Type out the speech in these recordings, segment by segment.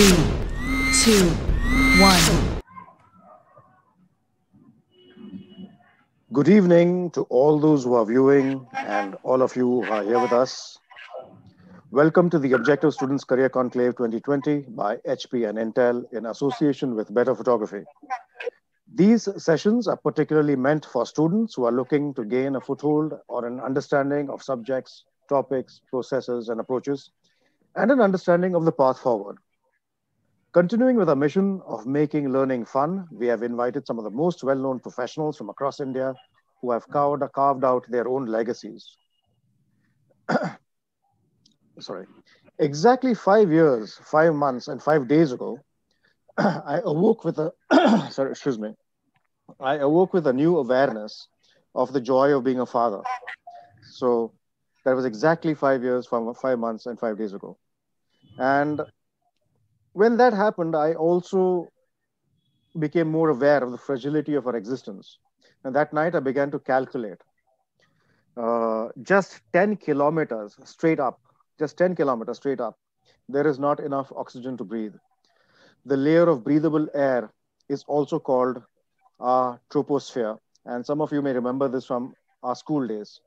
Three, two, one. Good evening to all those who are viewing and all of you who are here with us. Welcome to the Objective Students Career Conclave 2020 by HP and Intel in association with Better Photography. These sessions are particularly meant for students who are looking to gain a foothold or an understanding of subjects, topics, processes, and approaches, and an understanding of the path forward. Continuing with our mission of making learning fun, we have invited some of the most well known professionals from across India who have carved, carved out their own legacies. Sorry. Exactly five years, five months, and five days ago, I awoke with a sorry, excuse me. I awoke with a new awareness of the joy of being a father. So that was exactly five years, five months, and five days ago. And when that happened, I also became more aware of the fragility of our existence. And that night, I began to calculate uh, just 10 kilometers straight up, just 10 kilometers straight up, there is not enough oxygen to breathe. The layer of breathable air is also called our troposphere. And some of you may remember this from our school days.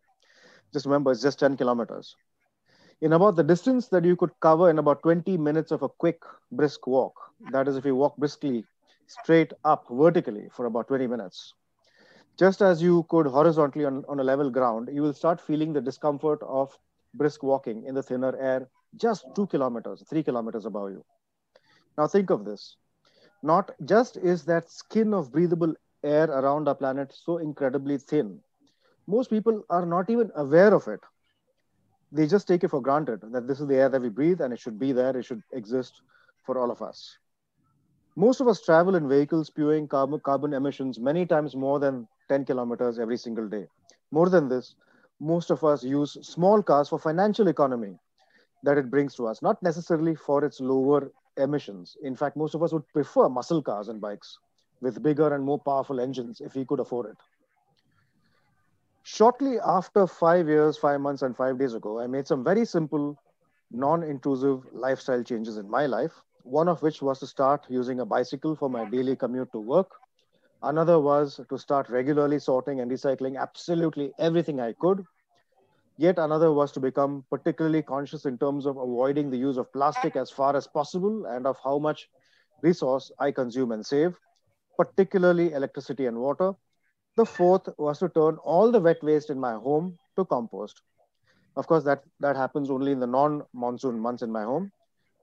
Just remember, it's just 10 kilometers in about the distance that you could cover in about 20 minutes of a quick, brisk walk. That is, if you walk briskly straight up vertically for about 20 minutes. Just as you could horizontally on, on a level ground, you will start feeling the discomfort of brisk walking in the thinner air just two kilometers, three kilometers above you. Now think of this. Not just is that skin of breathable air around our planet so incredibly thin, most people are not even aware of it they just take it for granted that this is the air that we breathe and it should be there, it should exist for all of us. Most of us travel in vehicles spewing carbon, carbon emissions many times more than 10 kilometers every single day. More than this, most of us use small cars for financial economy that it brings to us, not necessarily for its lower emissions. In fact, most of us would prefer muscle cars and bikes with bigger and more powerful engines if we could afford it. Shortly after five years, five months, and five days ago, I made some very simple, non intrusive lifestyle changes in my life. One of which was to start using a bicycle for my daily commute to work. Another was to start regularly sorting and recycling absolutely everything I could. Yet another was to become particularly conscious in terms of avoiding the use of plastic as far as possible and of how much resource I consume and save, particularly electricity and water. The fourth was to turn all the wet waste in my home to compost. Of course, that, that happens only in the non monsoon months in my home,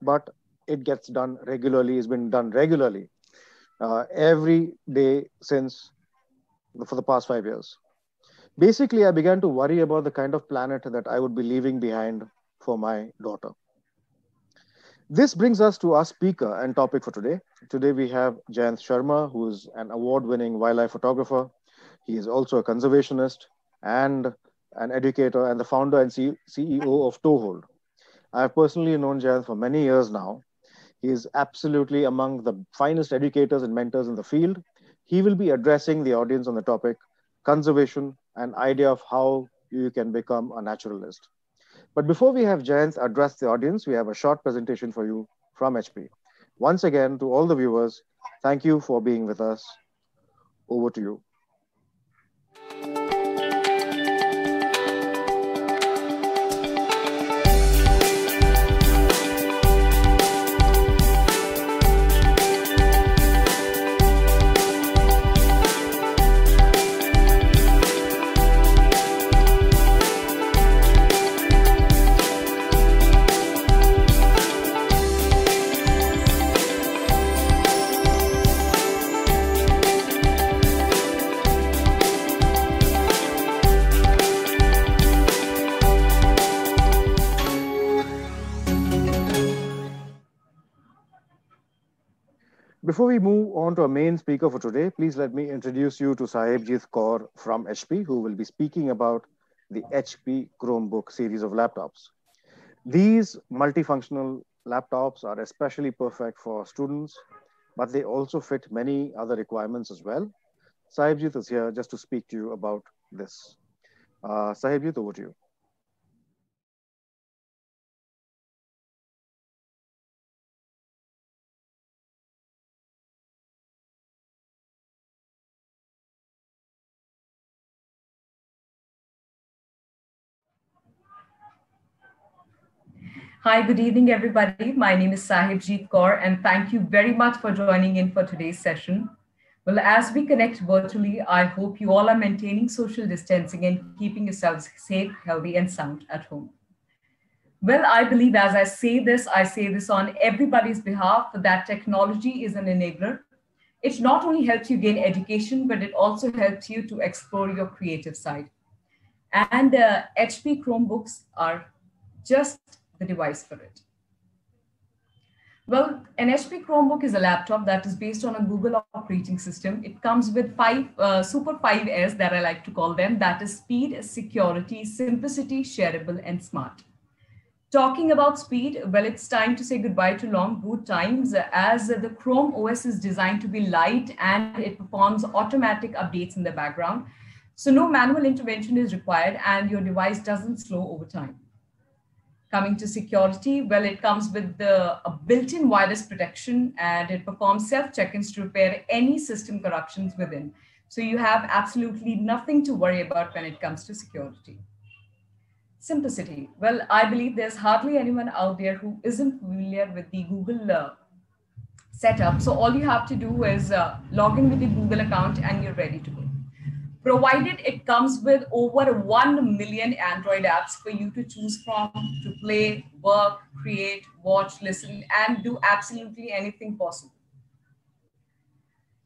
but it gets done regularly, it's been done regularly uh, every day since for the past five years. Basically, I began to worry about the kind of planet that I would be leaving behind for my daughter. This brings us to our speaker and topic for today. Today we have Jayant Sharma, who's an award winning wildlife photographer he is also a conservationist and an educator and the founder and CEO of Toehold. I have personally known Jayant for many years now. He is absolutely among the finest educators and mentors in the field. He will be addressing the audience on the topic conservation and idea of how you can become a naturalist. But before we have Jayant address the audience, we have a short presentation for you from HP. Once again, to all the viewers, thank you for being with us. Over to you. Before we move on to our main speaker for today, please let me introduce you to Jith Kaur from HP, who will be speaking about the HP Chromebook series of laptops. These multifunctional laptops are especially perfect for students, but they also fit many other requirements as well. Jith is here just to speak to you about this. Uh, Jith, over to you. Hi, good evening, everybody. My name is Sahibjeet Kaur, and thank you very much for joining in for today's session. Well, as we connect virtually, I hope you all are maintaining social distancing and keeping yourselves safe, healthy, and sound at home. Well, I believe as I say this, I say this on everybody's behalf that technology is an enabler. It not only helps you gain education, but it also helps you to explore your creative side. And uh, HP Chromebooks are just the device for it. Well, an HP Chromebook is a laptop that is based on a Google operating system. It comes with five uh, super 5S that I like to call them. That is speed, security, simplicity, shareable, and smart. Talking about speed, well, it's time to say goodbye to long boot times as the Chrome OS is designed to be light and it performs automatic updates in the background. So no manual intervention is required and your device doesn't slow over time. Coming to security, well, it comes with the built-in virus protection and it performs self-check-ins to repair any system corruptions within. So you have absolutely nothing to worry about when it comes to security. Simplicity. Well, I believe there's hardly anyone out there who isn't familiar with the Google uh, setup. So all you have to do is uh, log in with the Google account and you're ready to go provided it comes with over 1 million Android apps for you to choose from to play, work, create, watch, listen, and do absolutely anything possible.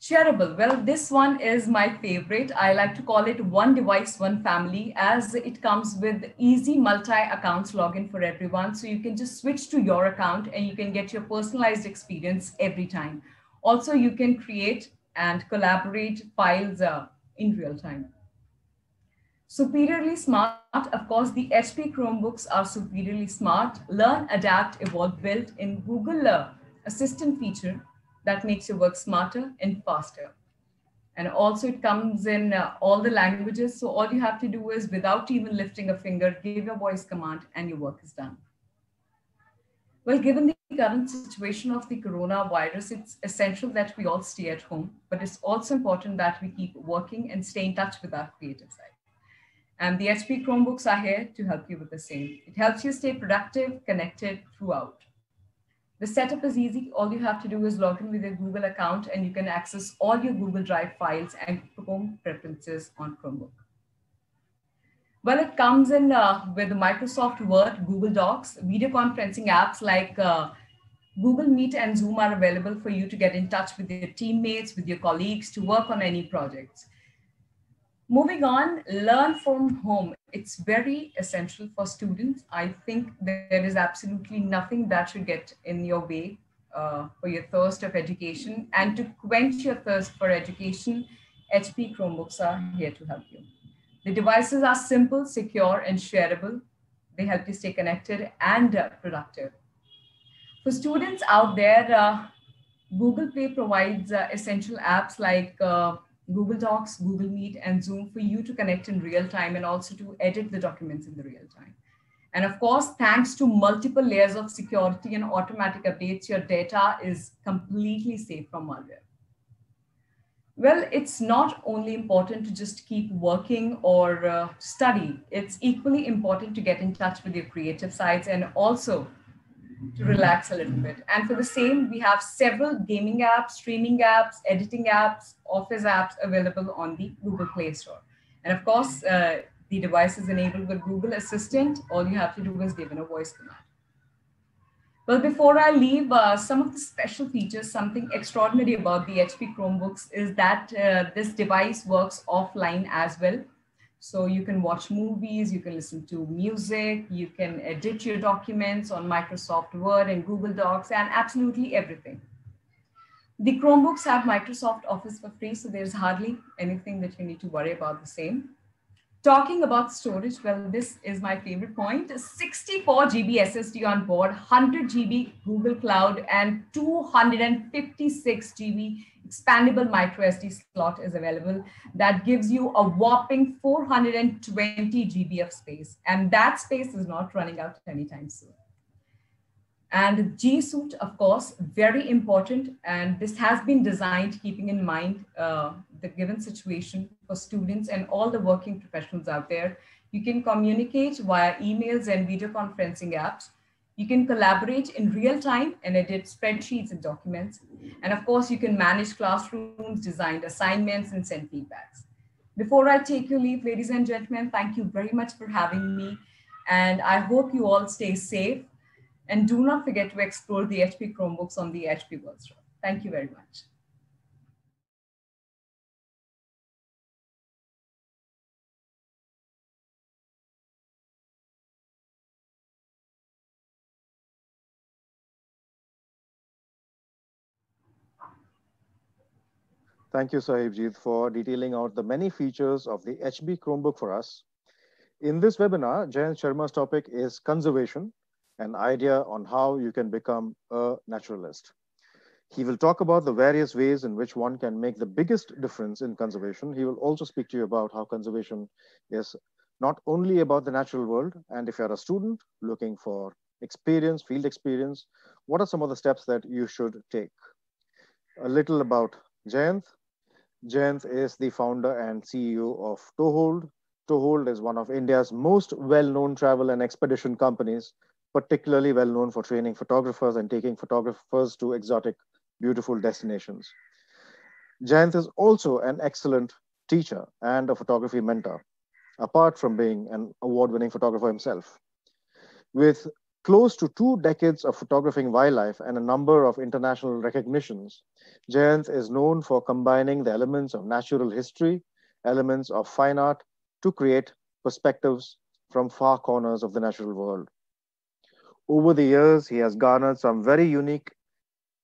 Shareable, well, this one is my favorite. I like to call it one device, one family, as it comes with easy multi-accounts login for everyone. So you can just switch to your account and you can get your personalized experience every time. Also, you can create and collaborate files uh, in real time. Superiorly smart, of course, the HP Chromebooks are superiorly smart. Learn, adapt, evolve built in Google Assistant feature that makes your work smarter and faster. And also it comes in uh, all the languages. So all you have to do is without even lifting a finger, give your voice command and your work is done. Well, given the the current situation of the coronavirus, it's essential that we all stay at home, but it's also important that we keep working and stay in touch with our creative side. And the HP Chromebooks are here to help you with the same. It helps you stay productive, connected throughout. The setup is easy. All you have to do is log in with your Google account and you can access all your Google Drive files and Chrome preferences on Chromebook. Well, it comes in uh, with Microsoft Word, Google Docs, video conferencing apps like uh, Google Meet and Zoom are available for you to get in touch with your teammates, with your colleagues, to work on any projects. Moving on, learn from home. It's very essential for students. I think there is absolutely nothing that should get in your way uh, for your thirst of education. And to quench your thirst for education, HP Chromebooks are here to help you. The devices are simple, secure, and shareable. They help you stay connected and uh, productive. For students out there, uh, Google Play provides uh, essential apps like uh, Google Docs, Google Meet, and Zoom for you to connect in real time and also to edit the documents in the real time. And of course, thanks to multiple layers of security and automatic updates, your data is completely safe from malware well, it's not only important to just keep working or uh, study. It's equally important to get in touch with your creative sides and also to relax a little bit. And for the same, we have several gaming apps, streaming apps, editing apps, office apps available on the Google Play Store. And of course, uh, the device is enabled with Google Assistant. All you have to do is give in a voice command. Well, before I leave, uh, some of the special features, something extraordinary about the HP Chromebooks is that uh, this device works offline as well. So you can watch movies, you can listen to music, you can edit your documents on Microsoft Word and Google Docs and absolutely everything. The Chromebooks have Microsoft Office for free, so there's hardly anything that you need to worry about the same. Talking about storage, well, this is my favorite point. 64 GB SSD on board, 100 GB Google Cloud, and 256 GB expandable micro SD slot is available. That gives you a whopping 420 GB of space. And that space is not running out anytime soon. And G suit, of course, very important. And this has been designed keeping in mind uh, the given situation for students and all the working professionals out there. You can communicate via emails and video conferencing apps. You can collaborate in real time and edit spreadsheets and documents. And of course, you can manage classrooms, design assignments, and send feedbacks. Before I take your leave, ladies and gentlemen, thank you very much for having me. And I hope you all stay safe and do not forget to explore the HP Chromebooks on the HP World Store. Thank you very much. Thank you, Sahibjeet, for detailing out the many features of the HP Chromebook for us. In this webinar, Jayant Sharma's topic is conservation, an idea on how you can become a naturalist. He will talk about the various ways in which one can make the biggest difference in conservation. He will also speak to you about how conservation is not only about the natural world, and if you're a student looking for experience, field experience, what are some of the steps that you should take? A little about Jayanth. Jayanth is the founder and CEO of Tohold. Tohold is one of India's most well-known travel and expedition companies particularly well known for training photographers and taking photographers to exotic, beautiful destinations. Janth is also an excellent teacher and a photography mentor, apart from being an award winning photographer himself. With close to two decades of photographing wildlife and a number of international recognitions, Janth is known for combining the elements of natural history, elements of fine art to create perspectives from far corners of the natural world over the years, he has garnered some very unique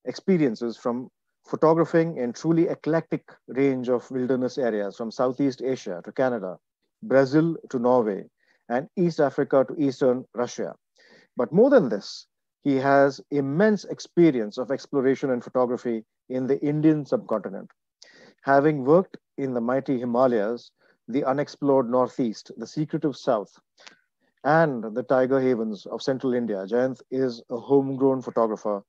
experiences from photographing in truly eclectic range of wilderness areas from Southeast Asia to Canada, Brazil to Norway, and East Africa to Eastern Russia. But more than this, he has immense experience of exploration and photography in the Indian subcontinent. Having worked in the mighty Himalayas, the unexplored Northeast, the secretive South, and the Tiger Havens of central India, Janth is a homegrown photographer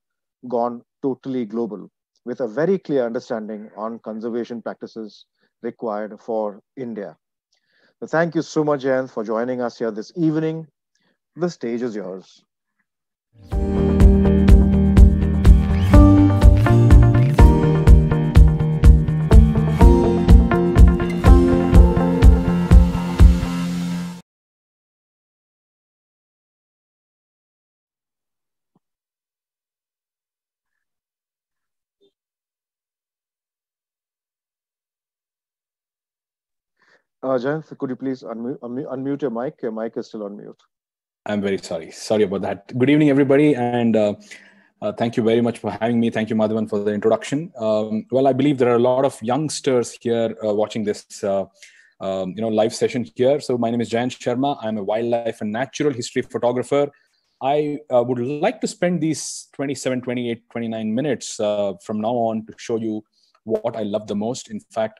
gone totally global with a very clear understanding on conservation practices required for India. So thank you so much, Janth, for joining us here this evening. The stage is yours. Uh, Jayant, could you please unmute, unmute your mic? Your mic is still on mute. I'm very sorry. Sorry about that. Good evening, everybody, and uh, uh, thank you very much for having me. Thank you, Madhavan, for the introduction. Um, well, I believe there are a lot of youngsters here uh, watching this, uh, um, you know, live session here. So my name is Jayant Sharma. I'm a wildlife and natural history photographer. I uh, would like to spend these 27, 28, 29 minutes uh, from now on to show you what I love the most. In fact,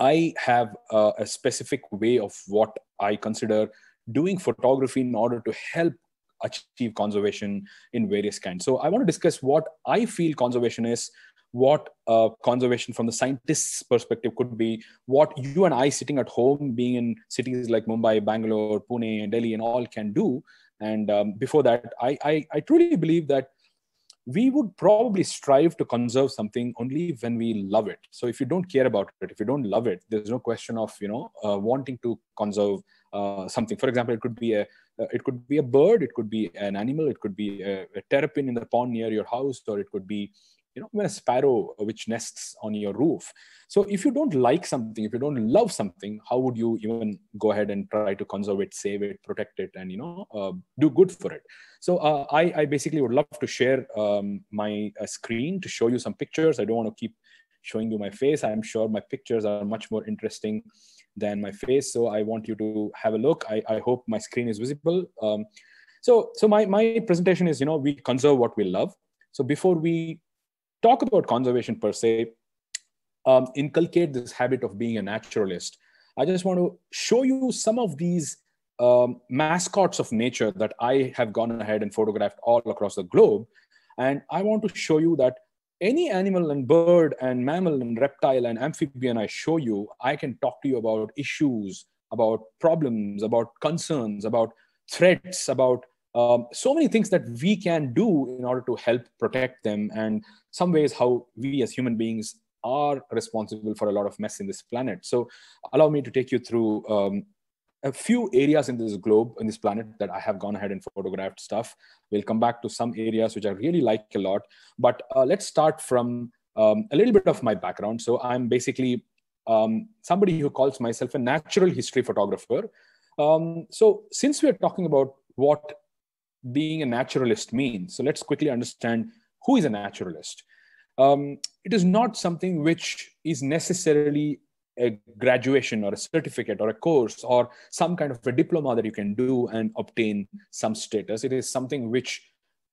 I have a, a specific way of what I consider doing photography in order to help achieve conservation in various kinds. So I want to discuss what I feel conservation is, what uh, conservation from the scientist's perspective could be, what you and I sitting at home, being in cities like Mumbai, Bangalore, Pune, Delhi, and all can do. And um, before that, I, I, I truly believe that we would probably strive to conserve something only when we love it so if you don't care about it if you don't love it there's no question of you know uh, wanting to conserve uh, something for example it could be a uh, it could be a bird it could be an animal it could be a, a terrapin in the pond near your house or it could be you know, when a sparrow which nests on your roof. So if you don't like something, if you don't love something, how would you even go ahead and try to conserve it, save it, protect it, and you know, uh, do good for it? So uh, I, I basically would love to share um, my uh, screen to show you some pictures. I don't want to keep showing you my face. I'm sure my pictures are much more interesting than my face. So I want you to have a look. I, I hope my screen is visible. Um, so so my, my presentation is, you know, we conserve what we love. So before we talk about conservation per se, um, inculcate this habit of being a naturalist, I just want to show you some of these um, mascots of nature that I have gone ahead and photographed all across the globe. And I want to show you that any animal and bird and mammal and reptile and amphibian I show you, I can talk to you about issues, about problems, about concerns, about threats, about um, so many things that we can do in order to help protect them and some ways how we as human beings are responsible for a lot of mess in this planet so allow me to take you through um, a few areas in this globe in this planet that i have gone ahead and photographed stuff we'll come back to some areas which i really like a lot but uh, let's start from um, a little bit of my background so i'm basically um, somebody who calls myself a natural history photographer um, so since we're talking about what being a naturalist means. So let's quickly understand who is a naturalist. Um, it is not something which is necessarily a graduation or a certificate or a course or some kind of a diploma that you can do and obtain some status. It is something which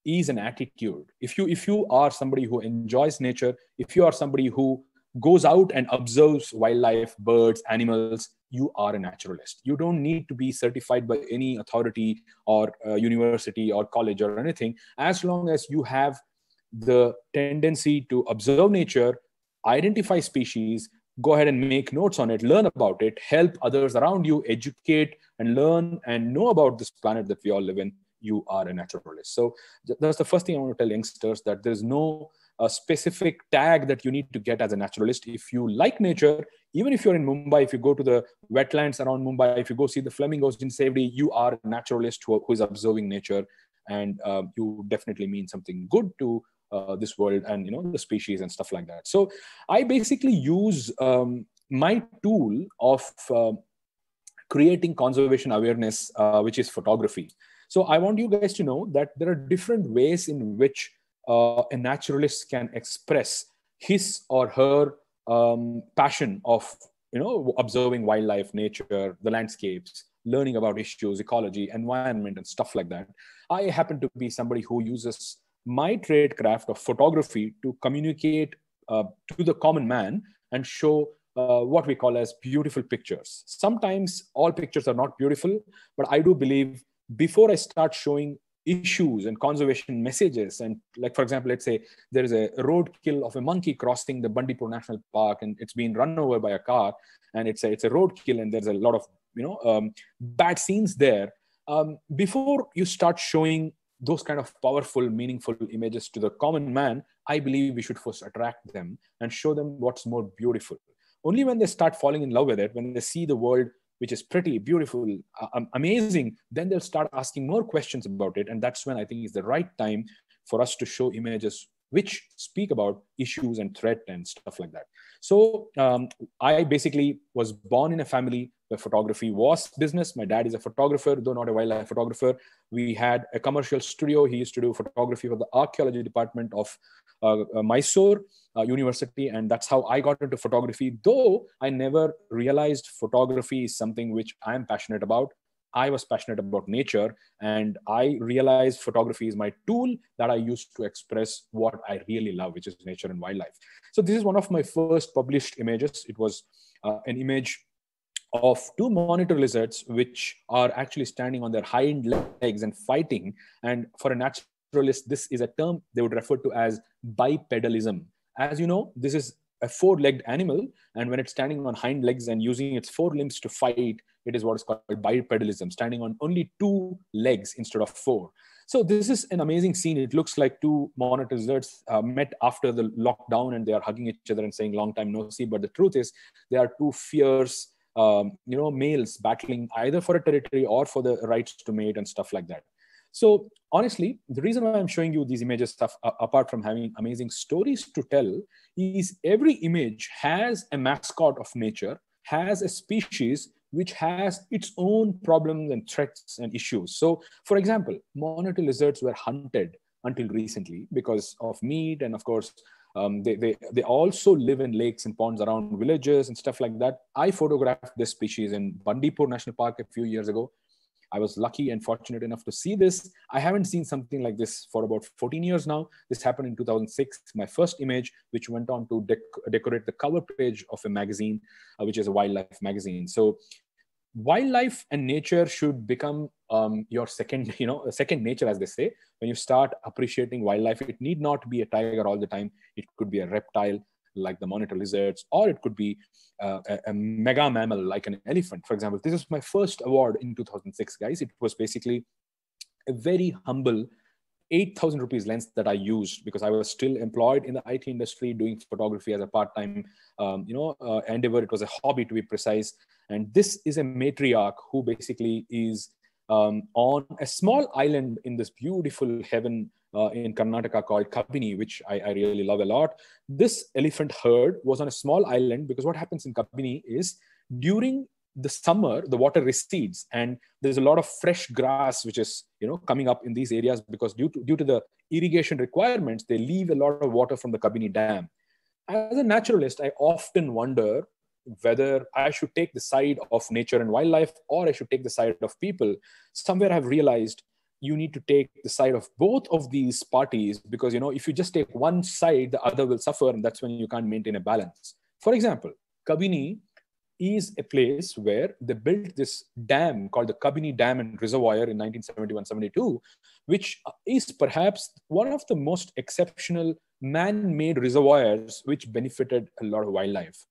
is an attitude. If you if you are somebody who enjoys nature, if you are somebody who goes out and observes wildlife, birds, animals, you are a naturalist. You don't need to be certified by any authority or uh, university or college or anything. As long as you have the tendency to observe nature, identify species, go ahead and make notes on it, learn about it, help others around you, educate and learn and know about this planet that we all live in, you are a naturalist. So that's the first thing I want to tell youngsters that there's no a specific tag that you need to get as a naturalist. If you like nature, even if you're in Mumbai, if you go to the wetlands around Mumbai, if you go see the flamingos in safety, you are a naturalist who, who is observing nature, and uh, you definitely mean something good to uh, this world and you know the species and stuff like that. So I basically use um, my tool of uh, creating conservation awareness, uh, which is photography. So I want you guys to know that there are different ways in which uh, a naturalist can express his or her um, passion of you know observing wildlife nature the landscapes learning about issues ecology environment and stuff like that i happen to be somebody who uses my trade craft of photography to communicate uh, to the common man and show uh, what we call as beautiful pictures sometimes all pictures are not beautiful but i do believe before i start showing issues and conservation messages. And like, for example, let's say there is a roadkill of a monkey crossing the Bandipur National Park and it's being run over by a car and it's a, it's a roadkill and there's a lot of, you know, um, bad scenes there. Um, before you start showing those kind of powerful, meaningful images to the common man, I believe we should first attract them and show them what's more beautiful. Only when they start falling in love with it, when they see the world which is pretty beautiful uh, amazing then they'll start asking more questions about it and that's when i think is the right time for us to show images which speak about issues and threat and stuff like that so um, i basically was born in a family where photography was business my dad is a photographer though not a wildlife photographer we had a commercial studio he used to do photography for the archaeology department of uh, uh, Mysore uh, University, and that's how I got into photography. Though I never realized photography is something which I am passionate about. I was passionate about nature, and I realized photography is my tool that I use to express what I really love, which is nature and wildlife. So, this is one of my first published images. It was uh, an image of two monitor lizards, which are actually standing on their hind legs and fighting. And for a natural this is a term they would refer to as bipedalism. As you know, this is a four legged animal, and when it's standing on hind legs and using its four limbs to fight, it is what is called bipedalism, standing on only two legs instead of four. So, this is an amazing scene. It looks like two monitors uh, met after the lockdown and they are hugging each other and saying, Long time no see. But the truth is, they are two fierce, um, you know, males battling either for a territory or for the rights to mate and stuff like that. So honestly, the reason why I'm showing you these images stuff, apart from having amazing stories to tell, is every image has a mascot of nature, has a species which has its own problems and threats and issues. So, for example, monitor lizards were hunted until recently because of meat and, of course, um, they, they, they also live in lakes and ponds around villages and stuff like that. I photographed this species in Bandipur National Park a few years ago. I was lucky and fortunate enough to see this. I haven't seen something like this for about 14 years now. This happened in 2006, my first image, which went on to dec decorate the cover page of a magazine, uh, which is a wildlife magazine. So wildlife and nature should become um, your second, you know, second nature, as they say. When you start appreciating wildlife, it need not be a tiger all the time. It could be a reptile, like the monitor lizards, or it could be uh, a, a, mega mammal like an elephant. For example, this is my first award in 2006, guys. It was basically a very humble 8,000 rupees lens that I used because I was still employed in the IT industry doing photography as a part-time, um, you know, uh, endeavor. It was a hobby to be precise. And this is a matriarch who basically is um, on a small island in this beautiful heaven uh, in Karnataka called Kabini, which I, I, really love a lot. This elephant herd was on a small island because what happens in Kabini is during the summer, the water recedes and there's a lot of fresh grass which is you know coming up in these areas because due to, due to the irrigation requirements, they leave a lot of water from the Kabini Dam. As a naturalist, I often wonder whether I should take the side of nature and wildlife or I should take the side of people. Somewhere I've realized you need to take the side of both of these parties because you know if you just take one side the other will suffer and that's when you can't maintain a balance for example kabini is a place where they built this dam called the kabini dam and reservoir in 1971-72 which is perhaps one of the most exceptional man-made reservoirs which benefited a lot of wildlife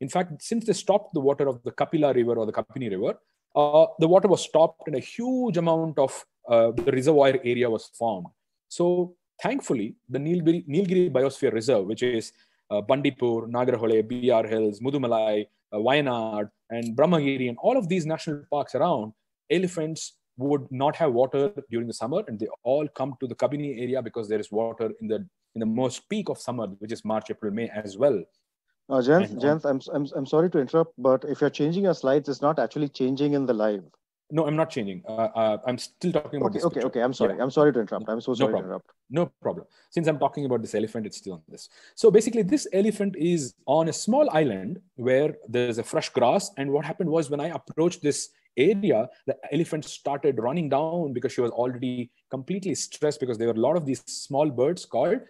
in fact since they stopped the water of the kapila river or the Kabini river uh, the water was stopped and a huge amount of uh, the reservoir area was formed. So thankfully, the Nilgiri, Nilgiri Biosphere Reserve, which is uh, Bandipur, Nagarhole, BR Hills, Mudumalai, uh, Wayanad, and Brahmagiri, and all of these national parks around, elephants would not have water during the summer, and they all come to the Kabini area because there is water in the in the most peak of summer, which is March, April, May as well. Uh, Jens, Jens, I'm, I'm, I'm sorry to interrupt, but if you're changing your slides, it's not actually changing in the live. No, I'm not changing. Uh, uh, I'm still talking about okay, this. Okay, picture. okay. I'm sorry. Yeah. I'm sorry to interrupt. I'm so sorry no to interrupt. No problem. Since I'm talking about this elephant, it's still on this. So basically, this elephant is on a small island where there's a fresh grass. And what happened was when I approached this area, the elephant started running down because she was already completely stressed because there were a lot of these small birds called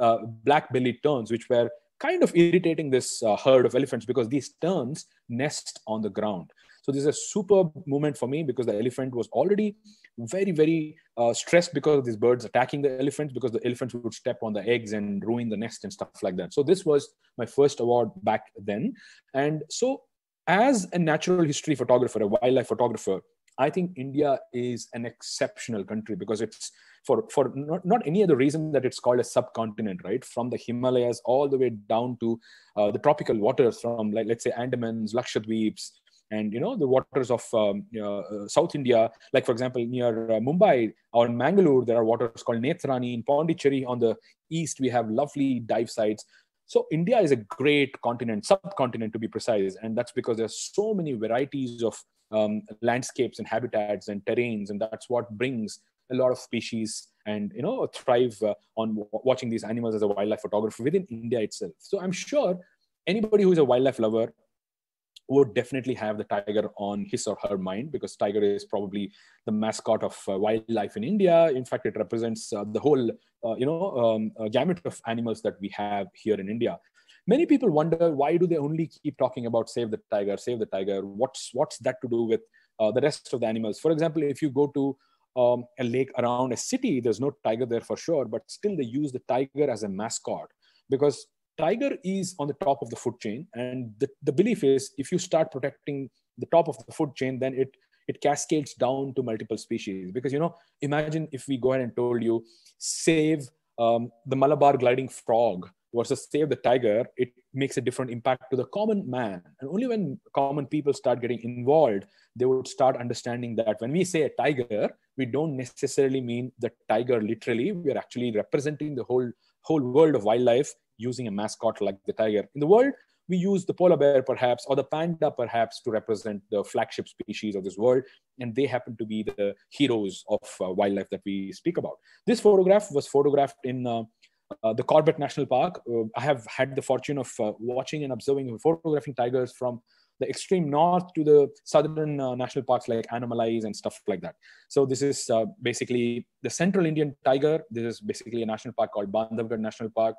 uh, black bellied terns, which were kind of irritating this uh, herd of elephants because these terns nest on the ground. So this is a superb moment for me because the elephant was already very, very uh, stressed because of these birds attacking the elephants because the elephants would step on the eggs and ruin the nest and stuff like that. So this was my first award back then. And so as a natural history photographer, a wildlife photographer, I think India is an exceptional country because it's for for not, not any other reason that it's called a subcontinent, right? From the Himalayas all the way down to uh, the tropical waters, from like let's say Andamans, Lakshadweeps, and you know the waters of um, uh, South India, like for example near uh, Mumbai or Mangalore, there are waters called Netrani. In Pondicherry on the east, we have lovely dive sites. So India is a great continent, subcontinent to be precise, and that's because there's so many varieties of um, landscapes and habitats and terrains, and that's what brings a lot of species and you know thrive uh, on w- watching these animals as a wildlife photographer within India itself. So I'm sure anybody who's a wildlife lover would definitely have the tiger on his or her mind because tiger is probably the mascot of uh, wildlife in India. In fact, it represents uh, the whole, uh, you know, um, uh, gamut of animals that we have here in India. Many people wonder why do they only keep talking about save the tiger, save the tiger? What's what's that to do with uh, the rest of the animals? For example, if you go to um, a lake around a city, there's no tiger there for sure, but still they use the tiger as a mascot because tiger is on the top of the food chain and the, the belief is if you start protecting the top of the food chain then it it cascades down to multiple species because you know imagine if we go ahead and told you save um, the malabar gliding frog versus save the tiger it makes a different impact to the common man and only when common people start getting involved they would start understanding that when we say a tiger we don't necessarily mean the tiger literally we are actually representing the whole whole world of wildlife using a mascot like the tiger. In the world, we use the polar bear perhaps or the panda perhaps to represent the flagship species of this world and they happen to be the heroes of uh, wildlife that we speak about this photograph was photographed in uh, uh, the Corbett National Park. Uh, I have had the fortune of uh, watching and observing and photographing tigers from the extreme north to the southern uh, national parks like Animalize and stuff like that. So this is uh, basically the central Indian tiger. This is basically a national park called Bandhavgarh National Park.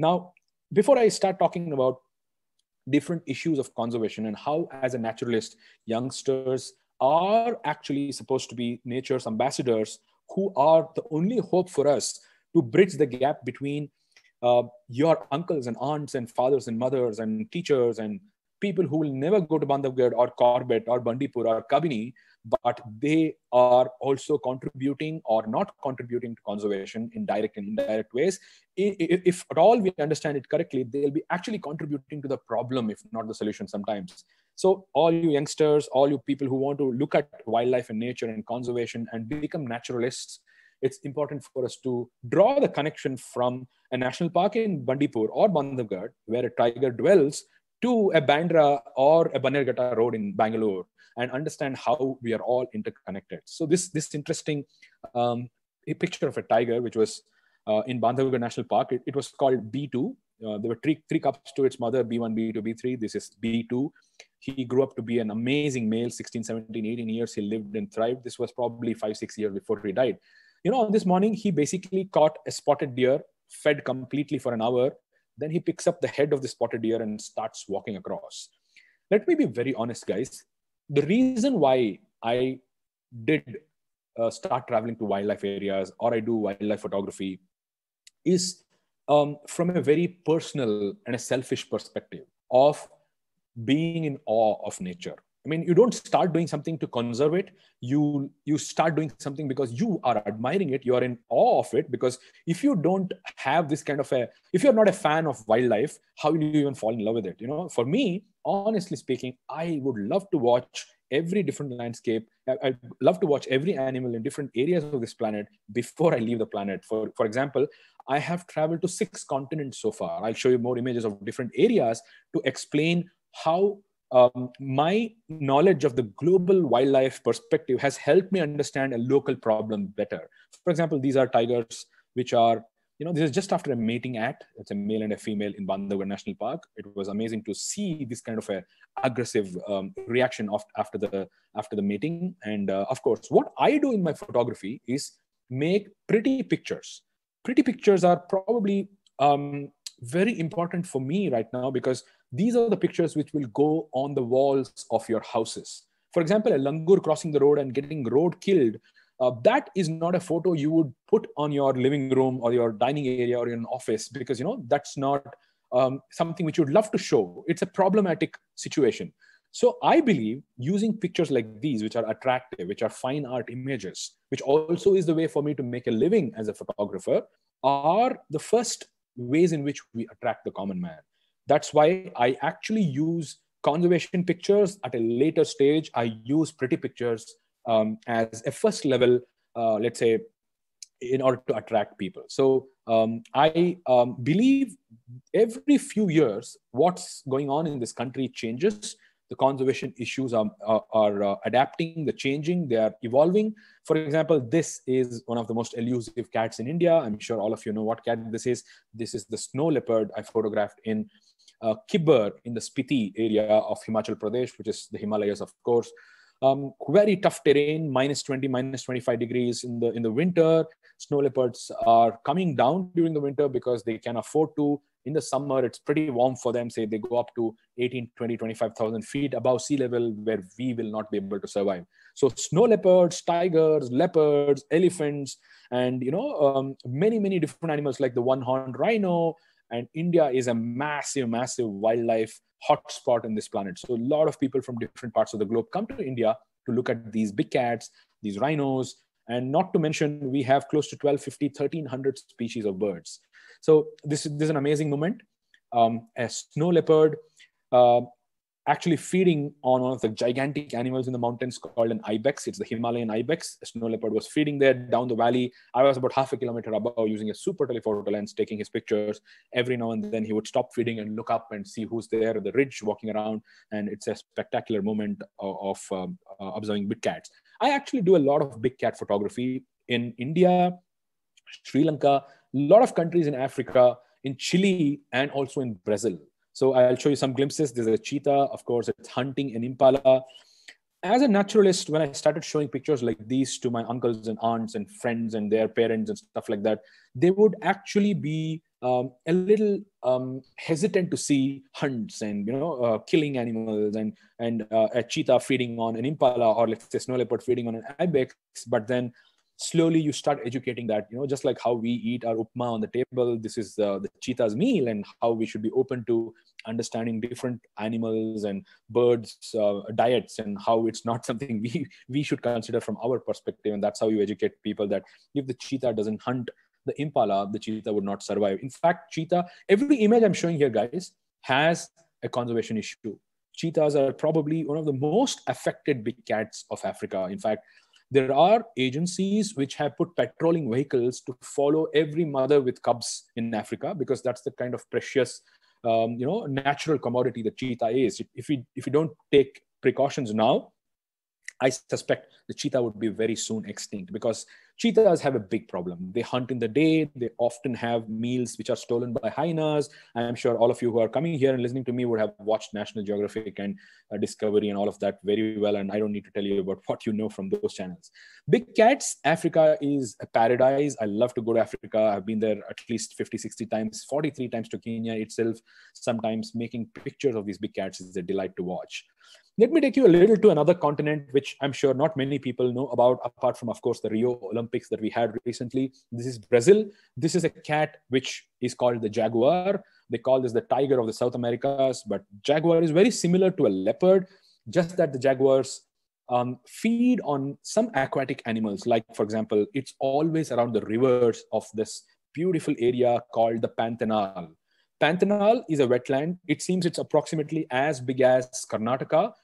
Now, before I start talking about different issues of conservation and how, as a naturalist, youngsters are actually supposed to be nature's ambassadors who are the only hope for us to bridge the gap between uh, your uncles and aunts and fathers and mothers and teachers and people who will never go to Bandhavgarh or Corbett or Bandipur or Kabini but they are also contributing or not contributing to conservation in direct and indirect ways. If at all we understand it correctly, they'll be actually contributing to the problem, if not the solution sometimes. So, all you youngsters, all you people who want to look at wildlife and nature and conservation and become naturalists, it's important for us to draw the connection from a national park in Bandipur or Bandhavgarh, where a tiger dwells, to a Bandra or a Banerghatta road in Bangalore and understand how we are all interconnected. So this, this interesting um, picture of a tiger, which was uh, in Bandhavgarh National Park, it, it, was called B2. Uh, there were three, three cups to its mother, B1, B2, B3. This is B2. He grew up to be an amazing male, 16, 17, 18 years. He lived and thrived. This was probably five, six years before he died. You know, this morning, he basically caught a spotted deer, fed completely for an hour, then he picks up the head of the spotted deer and starts walking across. Let me be very honest, guys. The reason why I did uh, start traveling to wildlife areas or I do wildlife photography is um, from a very personal and a selfish perspective of being in awe of nature. I mean, you don't start doing something to conserve it. You you start doing something because you are admiring it. You are in awe of it. Because if you don't have this kind of a, if you're not a fan of wildlife, how will you even fall in love with it? You know, for me, honestly speaking, I would love to watch every different landscape. I, love to watch every animal in different areas of this planet before I leave the planet. For, for example, I have traveled to six continents so far. I'll show you more images of different areas to explain how um, my knowledge of the global wildlife perspective has helped me understand a local problem better. For example, these are tigers, which are, you know, this is just after a mating act. It's a male and a female in Bandhavgarh National Park. It was amazing to see this kind of a aggressive um, reaction of, after the after the mating. And uh, of course, what I do in my photography is make pretty pictures. Pretty pictures are probably um, very important for me right now because these are the pictures which will go on the walls of your houses. For example, a langur crossing the road and getting road killed, uh, that is not a photo you would put on your living room or your dining area or an office because you know that's not um, something which you'd love to show. It's a problematic situation. So I believe using pictures like these, which are attractive, which are fine art images, which also is the way for me to make a living as a photographer, are the first ways in which we attract the common man. That's why I actually use conservation pictures at a later stage. I use pretty pictures um, as a first level, uh, let's say, in order to attract people. So um, I um, believe every few years, what's going on in this country changes the conservation issues are, are, are uh, adapting, the changing, they are evolving. For example, this is one of the most elusive cats in India. I'm sure all of you know what cat this is. This is the snow leopard I photographed in uh, Kibber in the Spiti area of Himachal Pradesh, which is the Himalayas, of course. Um, very tough terrain, minus 20, minus 25 degrees in the in the winter. Snow leopards are coming down during the winter because they can afford to in the summer it's pretty warm for them say they go up to 18 20 25000 feet above sea level where we will not be able to survive so snow leopards tigers leopards elephants and you know um, many many different animals like the one horned rhino and india is a massive massive wildlife hotspot in this planet so a lot of people from different parts of the globe come to india to look at these big cats these rhinos and not to mention we have close to 1250 1300 species of birds so this, this is an amazing moment. Um, a snow leopard uh, actually feeding on one of the gigantic animals in the mountains called an ibex. It's the Himalayan ibex. A snow leopard was feeding there down the valley. I was about half a kilometer above using a super telephoto lens, taking his pictures. Every now and then he would stop feeding and look up and see who's there at the ridge walking around. And it's a spectacular moment of, of um, uh, observing big cats. I actually do a lot of big cat photography in India Sri Lanka, a lot of countries in Africa, in Chile, and also in Brazil. So I'll show you some glimpses. There's a cheetah, of course, it's hunting an impala. As a naturalist, when I started showing pictures like these to my uncles and aunts and friends and their parents and stuff like that, they would actually be um, a little um, hesitant to see hunts and you know uh, killing animals and and uh, a cheetah feeding on an impala or let's say snow leopard feeding on an ibex. But then slowly you start educating that you know just like how we eat our upma on the table this is uh, the cheetah's meal and how we should be open to understanding different animals and birds uh, diets and how it's not something we we should consider from our perspective and that's how you educate people that if the cheetah doesn't hunt the impala the cheetah would not survive in fact cheetah every image i'm showing here guys has a conservation issue cheetahs are probably one of the most affected big cats of africa in fact there are agencies which have put patrolling vehicles to follow every mother with cubs in Africa because that's the kind of precious, um, you know, natural commodity that cheetah is. If we if we don't take precautions now, I suspect the cheetah would be very soon extinct because cheetahs have a big problem. They hunt in the day, they often have meals which are stolen by hyenas. I'm sure all of you who are coming here and listening to me would have watched National Geographic and uh, Discovery and all of that very well. And I don't need to tell you about what you know from those channels. Big cats, Africa is a paradise. I love to go to Africa. I've been there at least 50, 60 times, 43 times to Kenya itself. Sometimes making pictures of these big cats is a delight to watch. Let me take you a little to another continent, which I'm sure not many people know about, apart from, of course, the Rio Olympics that we had recently. This is Brazil. This is a cat which is called the jaguar. They call this the tiger of the South Americas, but jaguar is very similar to a leopard, just that the jaguars um, feed on some aquatic animals. Like, for example, it's always around the rivers of this beautiful area called the Pantanal. Pantanal is a wetland. It seems it's approximately as big as Karnataka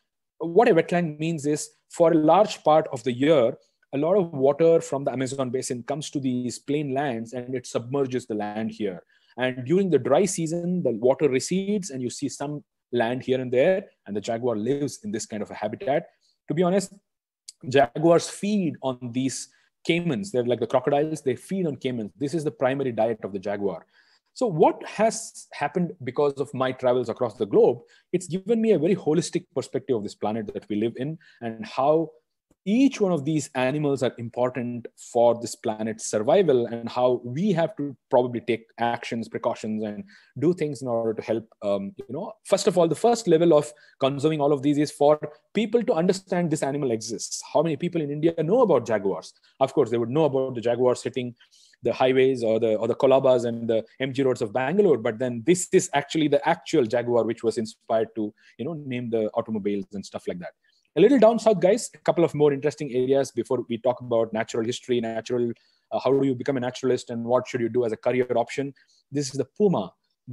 what a wetland means is for a large part of the year, a lot of water from the Amazon basin comes to these plain lands and it submerges the land here. And during the dry season, the water recedes and you see some land here and there, and the jaguar lives in this kind of a habitat. To be honest, jaguars feed on these caimans. They're like the crocodiles, they feed on caimans. This is the primary diet of the jaguar. So, what has happened because of my travels across the globe? It's given me a very holistic perspective of this planet that we live in and how each one of these animals are important for this planet's survival and how we have to probably take actions precautions and do things in order to help um, you know first of all the first level of consuming all of these is for people to understand this animal exists how many people in india know about jaguars of course they would know about the jaguars hitting the highways or the or the Kolabas and the MG roads of Bangalore. But then this is actually the actual Jaguar, which was inspired to you know name the automobiles and stuff like that. A little down south, guys. A couple of more interesting areas before we talk about natural history, natural uh, how do you become a naturalist, and what should you do as a career option. This is the puma.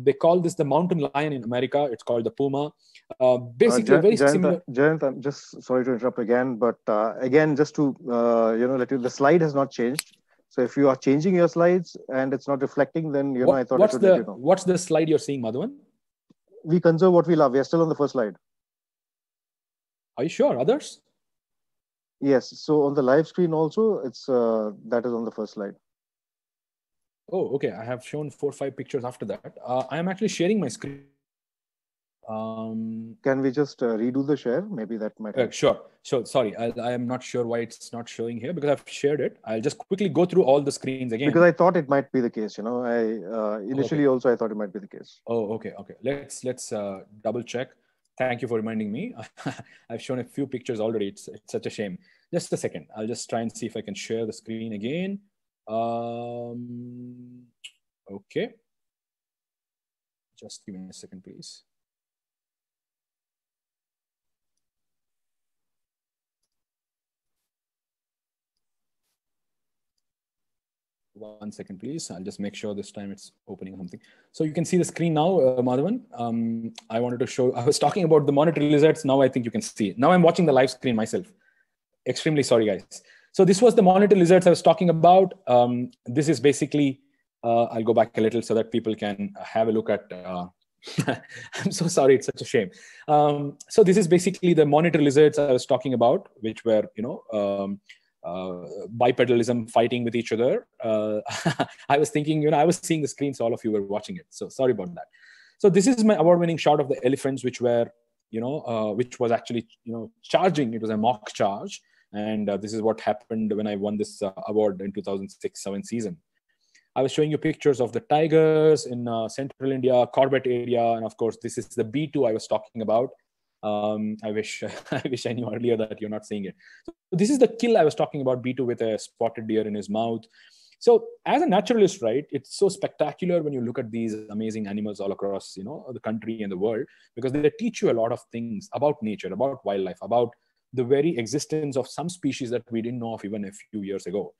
They call this the mountain lion in America. It's called the puma. Uh, basically, uh, Jan- very Jan- similar. Jayanth, I'm just sorry to interrupt again, but uh, again, just to uh, you know, let you. The slide has not changed so if you are changing your slides and it's not reflecting, then you what, know I thought what's the you know. what's the slide you're seeing, Madhavan? We conserve what we love. We are still on the first slide. Are you sure? Others? Yes. So on the live screen also, it's uh, that is on the first slide. Oh, okay. I have shown four five pictures after that. Uh, I am actually sharing my screen. Um, Can we just uh, redo the share? Maybe that might. Uh, sure. Sure. Sorry, I, I, am not sure why it's not showing here because I've shared it. I'll just quickly go through all the screens again. Because I thought it might be the case. You know, I uh, initially okay. also I thought it might be the case. Oh, okay, okay. Let's let's uh, double check. Thank you for reminding me. I've shown a few pictures already. It's, it's such a shame. Just a second. I'll just try and see if I can share the screen again. Um, okay. Just give me a second, please. one second, please. I'll just make sure this time it's opening something. So you can see the screen now, uh, Madhavan. Um, I wanted to show, I was talking about the monitor lizards. Now I think you can see it. Now I'm watching the live screen myself. Extremely sorry, guys. So this was the monitor lizards I was talking about. Um, this is basically, uh, I'll go back a little so that people can have a look at uh, I'm so sorry. It's such a shame. Um, so this is basically the monitor lizards I was talking about, which were, you know, um, uh, bipedalism fighting with each other. Uh, I was thinking, you know, I was seeing the screen, so all of you were watching it. So sorry about that. So this is my award-winning shot of the elephants, which were, you know, uh, which was actually, you know, charging. It was a mock charge, and this is what happened when I won this award in 2006-7 season. I was showing you pictures of the tigers in uh, central India, Corbett area, and of course, this is the B2 I was talking about um, i wish i wish i knew earlier that you're not seeing it so this is the kill i was talking about b2 with a spotted deer in his mouth so as a naturalist right it's so spectacular when you look at these amazing animals all across you know the country and the world because they teach you a lot of things about nature about wildlife about the very existence of some species that we didn't know of even a few years ago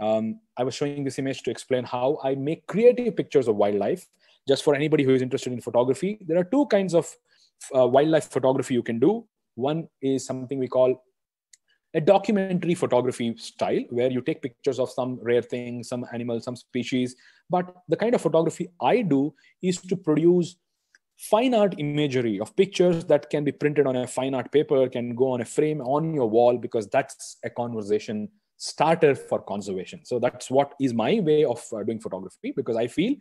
um, i was showing this image to explain how i make creative pictures of wildlife just for anybody who is interested in photography there are two kinds of uh, wildlife photography you can do. One is something we call a documentary photography style where you take pictures of some rare thing, some animal, some species. But the kind of photography I do is to produce fine art imagery of pictures that can be printed on a fine art paper, can go on a frame on your wall, because that's a conversation starter for conservation. So that's what is my way of uh, doing photography, because I feel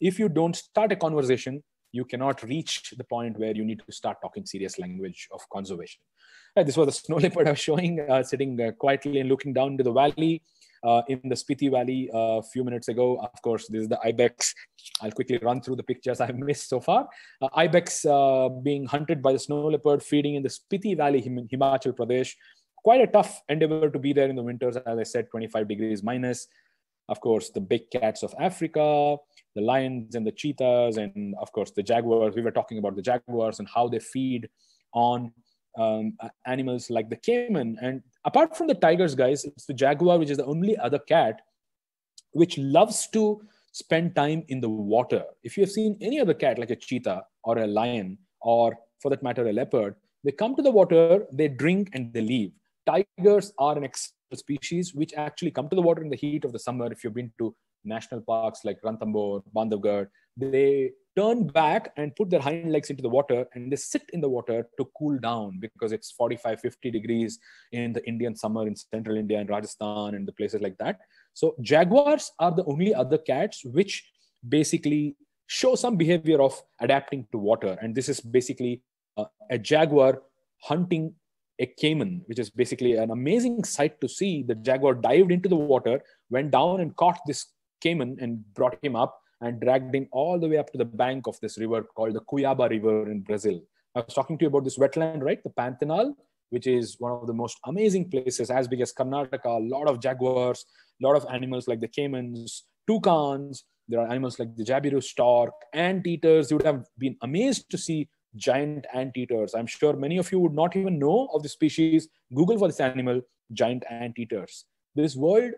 if you don't start a conversation, you cannot reach the point where you need to start talking serious language of conservation. this was the snow leopard I was showing, uh, sitting uh, quietly and looking down to the valley uh, in the Spiti Valley uh, a few minutes ago. Of course, this is the ibex. I'll quickly run through the pictures I've missed so far. Uh, ibex uh, being hunted by the snow leopard, feeding in the Spiti Valley, Him Himachal Pradesh. Quite a tough endeavor to be there in the winters, as I said, 25 degrees minus of course, the big cats of Africa, the lions and the cheetahs, and of course, the jaguars. We were talking about the jaguars and how they feed on um, animals like the caiman. And apart from the tigers, guys, it's the jaguar, which is the only other cat which loves to spend time in the water. If you have seen any other cat, like a cheetah or a lion, or for that matter, a leopard, they come to the water, they drink, and they leave. Tigers are an ex- species which actually come to the water in the heat of the summer. If you've been to national parks like Ranthambore, Bandhavgarh, they turn back and put their hind legs into the water and they sit in the water to cool down because it's 45, 50 degrees in the Indian summer in central India and Rajasthan and the places like that. So jaguars are the only other cats which basically show some behavior of adapting to water. And this is basically uh, a jaguar hunting a caiman, which is basically an amazing sight to see. The jaguar dived into the water, went down and caught this caiman and brought him up and dragged him all the way up to the bank of this river called the Cuiaba River in Brazil. I was talking to you about this wetland, right? The Pantanal, which is one of the most amazing places, as big as Karnataka, a lot of jaguars, a lot of animals like the caimans, toucans, there are animals like the jabiru stork, anteaters. You would have been amazed to see giant anteaters. I'm sure many of you would not even know of the species. Google for this animal, giant anteaters. This world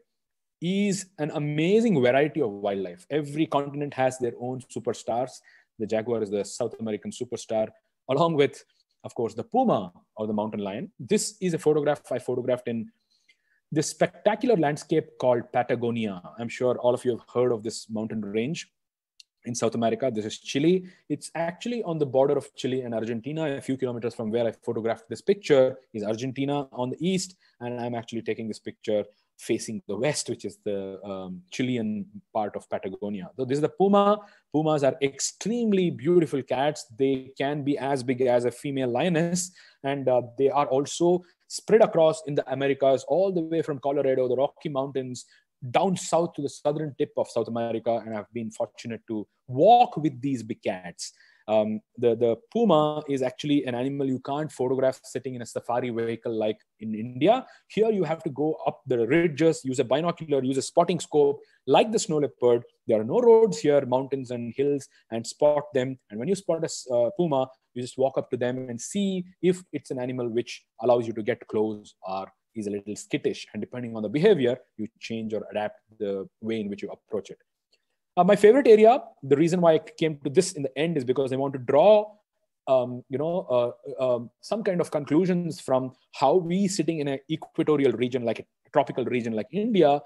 is an amazing variety of wildlife. Every continent has their own superstars. The jaguar is the South American superstar, along with, of course, the puma or the mountain lion. This is a photograph I photographed in this spectacular landscape called Patagonia. I'm sure all of you have heard of this mountain range in South America. This is Chile. It's actually on the border of Chile and Argentina. A few kilometers from where I photographed this picture is Argentina on the east, and I'm actually taking this picture facing the west, which is the um, Chilean part of Patagonia. So this is the puma. Pumas are extremely beautiful cats. They can be as big as a female lioness, and uh, they are also spread across in the Americas, all the way from Colorado, the Rocky Mountains down south to the southern tip of South America, and I've been fortunate to walk with these big cats. Um, the, the puma is actually an animal you can't photograph sitting in a safari vehicle like in India. Here you have to go up the ridges, use a binocular, use a spotting scope like the snow leopard. There are no roads here, mountains and hills, and spot them. And when you spot a uh, puma, you just walk up to them and see if it's an animal which allows you to get close or is a little skittish. And depending on the behavior, you change or adapt the way in which you approach it. Uh, my favorite area, the reason why I came to this in the end is because I want to draw um, you know, uh, um, some kind of conclusions from how we sitting in an equatorial region, like a tropical region like India,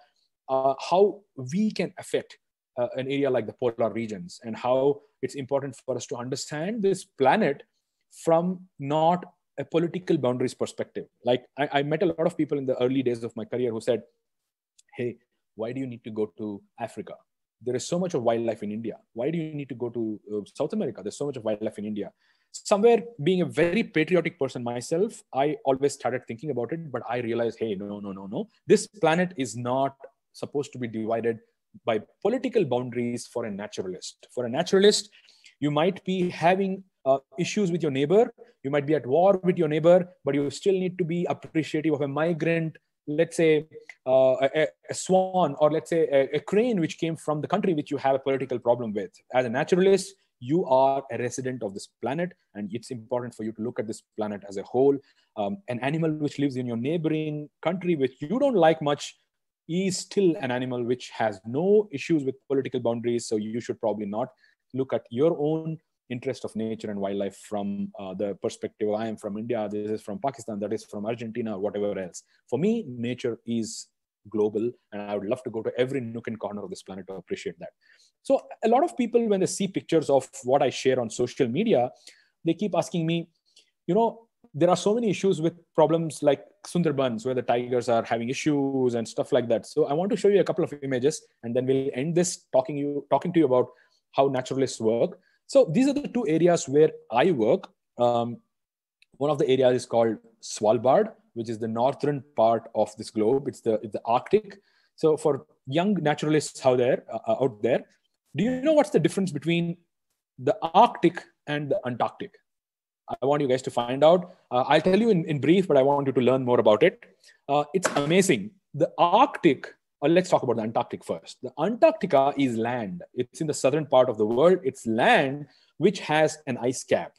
uh, how we can affect uh, an area like the polar regions and how it's important for us to understand this planet from not a political boundaries perspective. Like I, I, met a lot of people in the early days of my career who said, "Hey, why do you need to go to Africa? There is so much of wildlife in India. Why do you need to go to uh, South America? There's so much of wildlife in India." Somewhere, being a very patriotic person myself, I always started thinking about it, but I realized, "Hey, no, no, no, no. This planet is not supposed to be divided by political boundaries for a naturalist. For a naturalist, you might be having uh, issues with your neighbor. You might be at war with your neighbor, but you still need to be appreciative of a migrant, let's say uh, a, a, swan, or let's say a, a crane which came from the country which you have a political problem with. As a naturalist, you are a resident of this planet and it's important for you to look at this planet as a whole um, an animal which lives in your neighboring country which you don't like much is still an animal which has no issues with political boundaries so you should probably not look at your own interest of nature and wildlife from uh, the perspective I am from India, this is from Pakistan, that is from Argentina, whatever else. For me, nature is global, and I would love to go to every nook and corner of this planet to appreciate that. So, a lot of people, when they see pictures of what I share on social media, they keep asking me, you know, there are so many issues with problems like Sundarbans, where the tigers are having issues and stuff like that. So, I want to show you a couple of images, and then we'll end this talking you talking to you about how naturalists work so these are the two areas where I work. Um, one of the areas is called Svalbard, which is the northern part of this globe. It's the, it's the Arctic. So for young naturalists out there, uh, uh, out there, do you know what's the difference between the Arctic and the Antarctic? I want you guys to find out. Uh, I'll tell you in, in brief, but I want you to learn more about it. Uh, it's amazing. The Arctic let's talk about the Antarctic first. The Antarctica is land. It's in the southern part of the world. It's land which has an ice cap.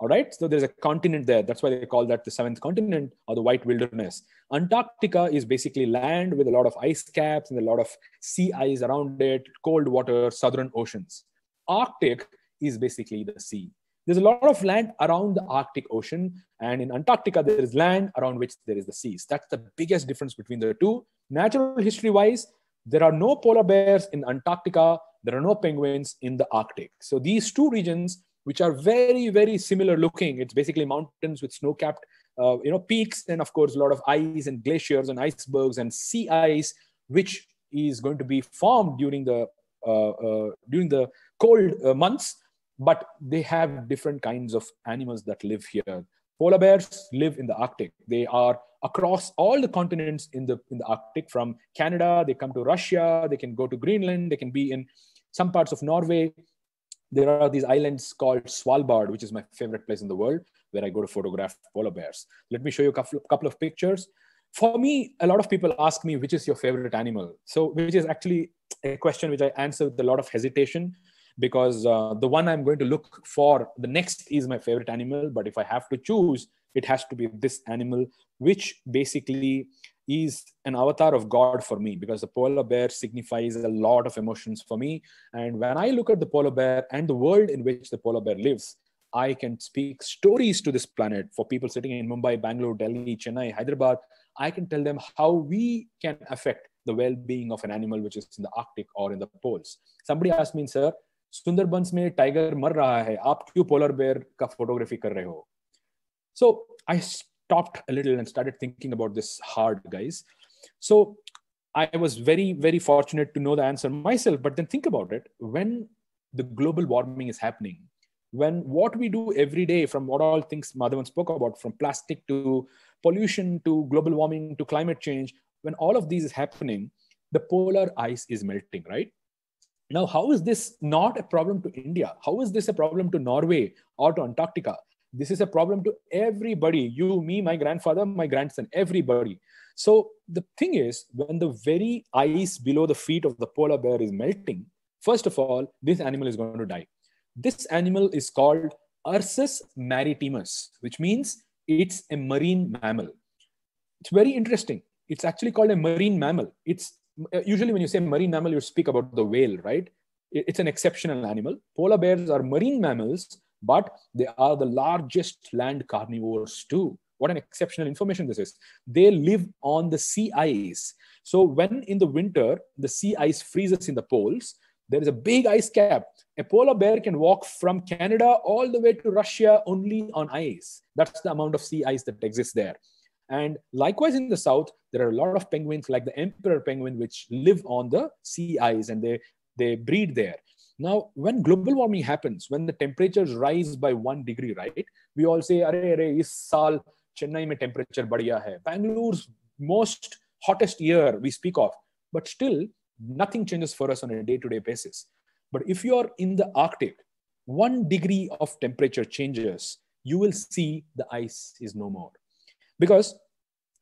All right. So there's a continent there. That's why they call that the seventh continent or the white wilderness. Antarctica is basically land with a lot of ice caps and a lot of sea ice around it, cold water, southern oceans. Arctic is basically the sea. There's a lot of land around the Arctic Ocean. And in Antarctica, there is land around which there is the seas. That's the biggest difference between the two natural history wise, there are no polar bears in Antarctica, there are no penguins in the Arctic. So these two regions, which are very, very similar looking, it's basically mountains with snow capped uh, you know, peaks and of course a lot of ice and glaciers and icebergs and sea ice, which is going to be formed during the uh, uh, during the cold uh, months. But they have different kinds of animals that live here. Polar bears live in the Arctic. They are across all the continents in the, in the Arctic from Canada, they come to Russia, they can go to Greenland, they can be in some parts of Norway. There are these islands called Svalbard, which is my favorite place in the world, where I go to photograph polar bears. Let me show you a couple, couple of pictures. For me, a lot of people ask me, which is your favorite animal? So, which is actually a question which I answer with a lot of hesitation because uh, the one I'm going to look for the next is my favorite animal. But if I have to choose, it has to be this animal, which basically is an avatar of God for me because the polar bear signifies a lot of emotions for me. And when I look at the polar bear and the world in which the polar bear lives, I can speak stories to this planet for people sitting in Mumbai, Bangalore, Delhi, Chennai, Hyderabad. I can tell them how we can affect the well being of an animal which is in the Arctic or in the poles. Somebody asked me, sir, Sundarbans में tiger मर रहा है आप क्यों polar bear का photography कर रहे हो सो आई stopped a little and started thinking about this hard, guys. So I was very, very fortunate to know the answer myself. But then think about it when the global warming is happening, when what we do every day, from what all things Madhavan spoke about, from plastic to pollution to global warming to climate change, when all of these is happening, the polar ice is melting, right? Now, how is this not a problem to India? How is this a problem to Norway or to Antarctica? This is a problem to everybody you, me, my grandfather, my grandson, everybody. So, the thing is, when the very ice below the feet of the polar bear is melting, first of all, this animal is going to die. This animal is called Ursus maritimus, which means it's a marine mammal. It's very interesting. It's actually called a marine mammal. It's uh, usually when you say marine mammal, you speak about the whale, right? It's an exceptional animal. Polar bears are marine mammals, but they are the largest land carnivores too. What an exceptional information this is. They live on the sea ice. So when in the winter, the sea ice freezes in the poles, there is a big ice cap. A polar bear can walk from Canada all the way to Russia only on ice. That's the amount of sea ice that exists there. And likewise in the south, there are a lot of penguins like the emperor penguin which live on the sea ice and they they breed there now when global warming happens when the temperatures rise by 1 degree right we all say are are is sal chennai mein temperature badhiya hai bangalore's most hottest year we speak of but still nothing changes for us on a day to day basis but if you are in the arctic 1 degree of temperature changes you will see the ice is no more because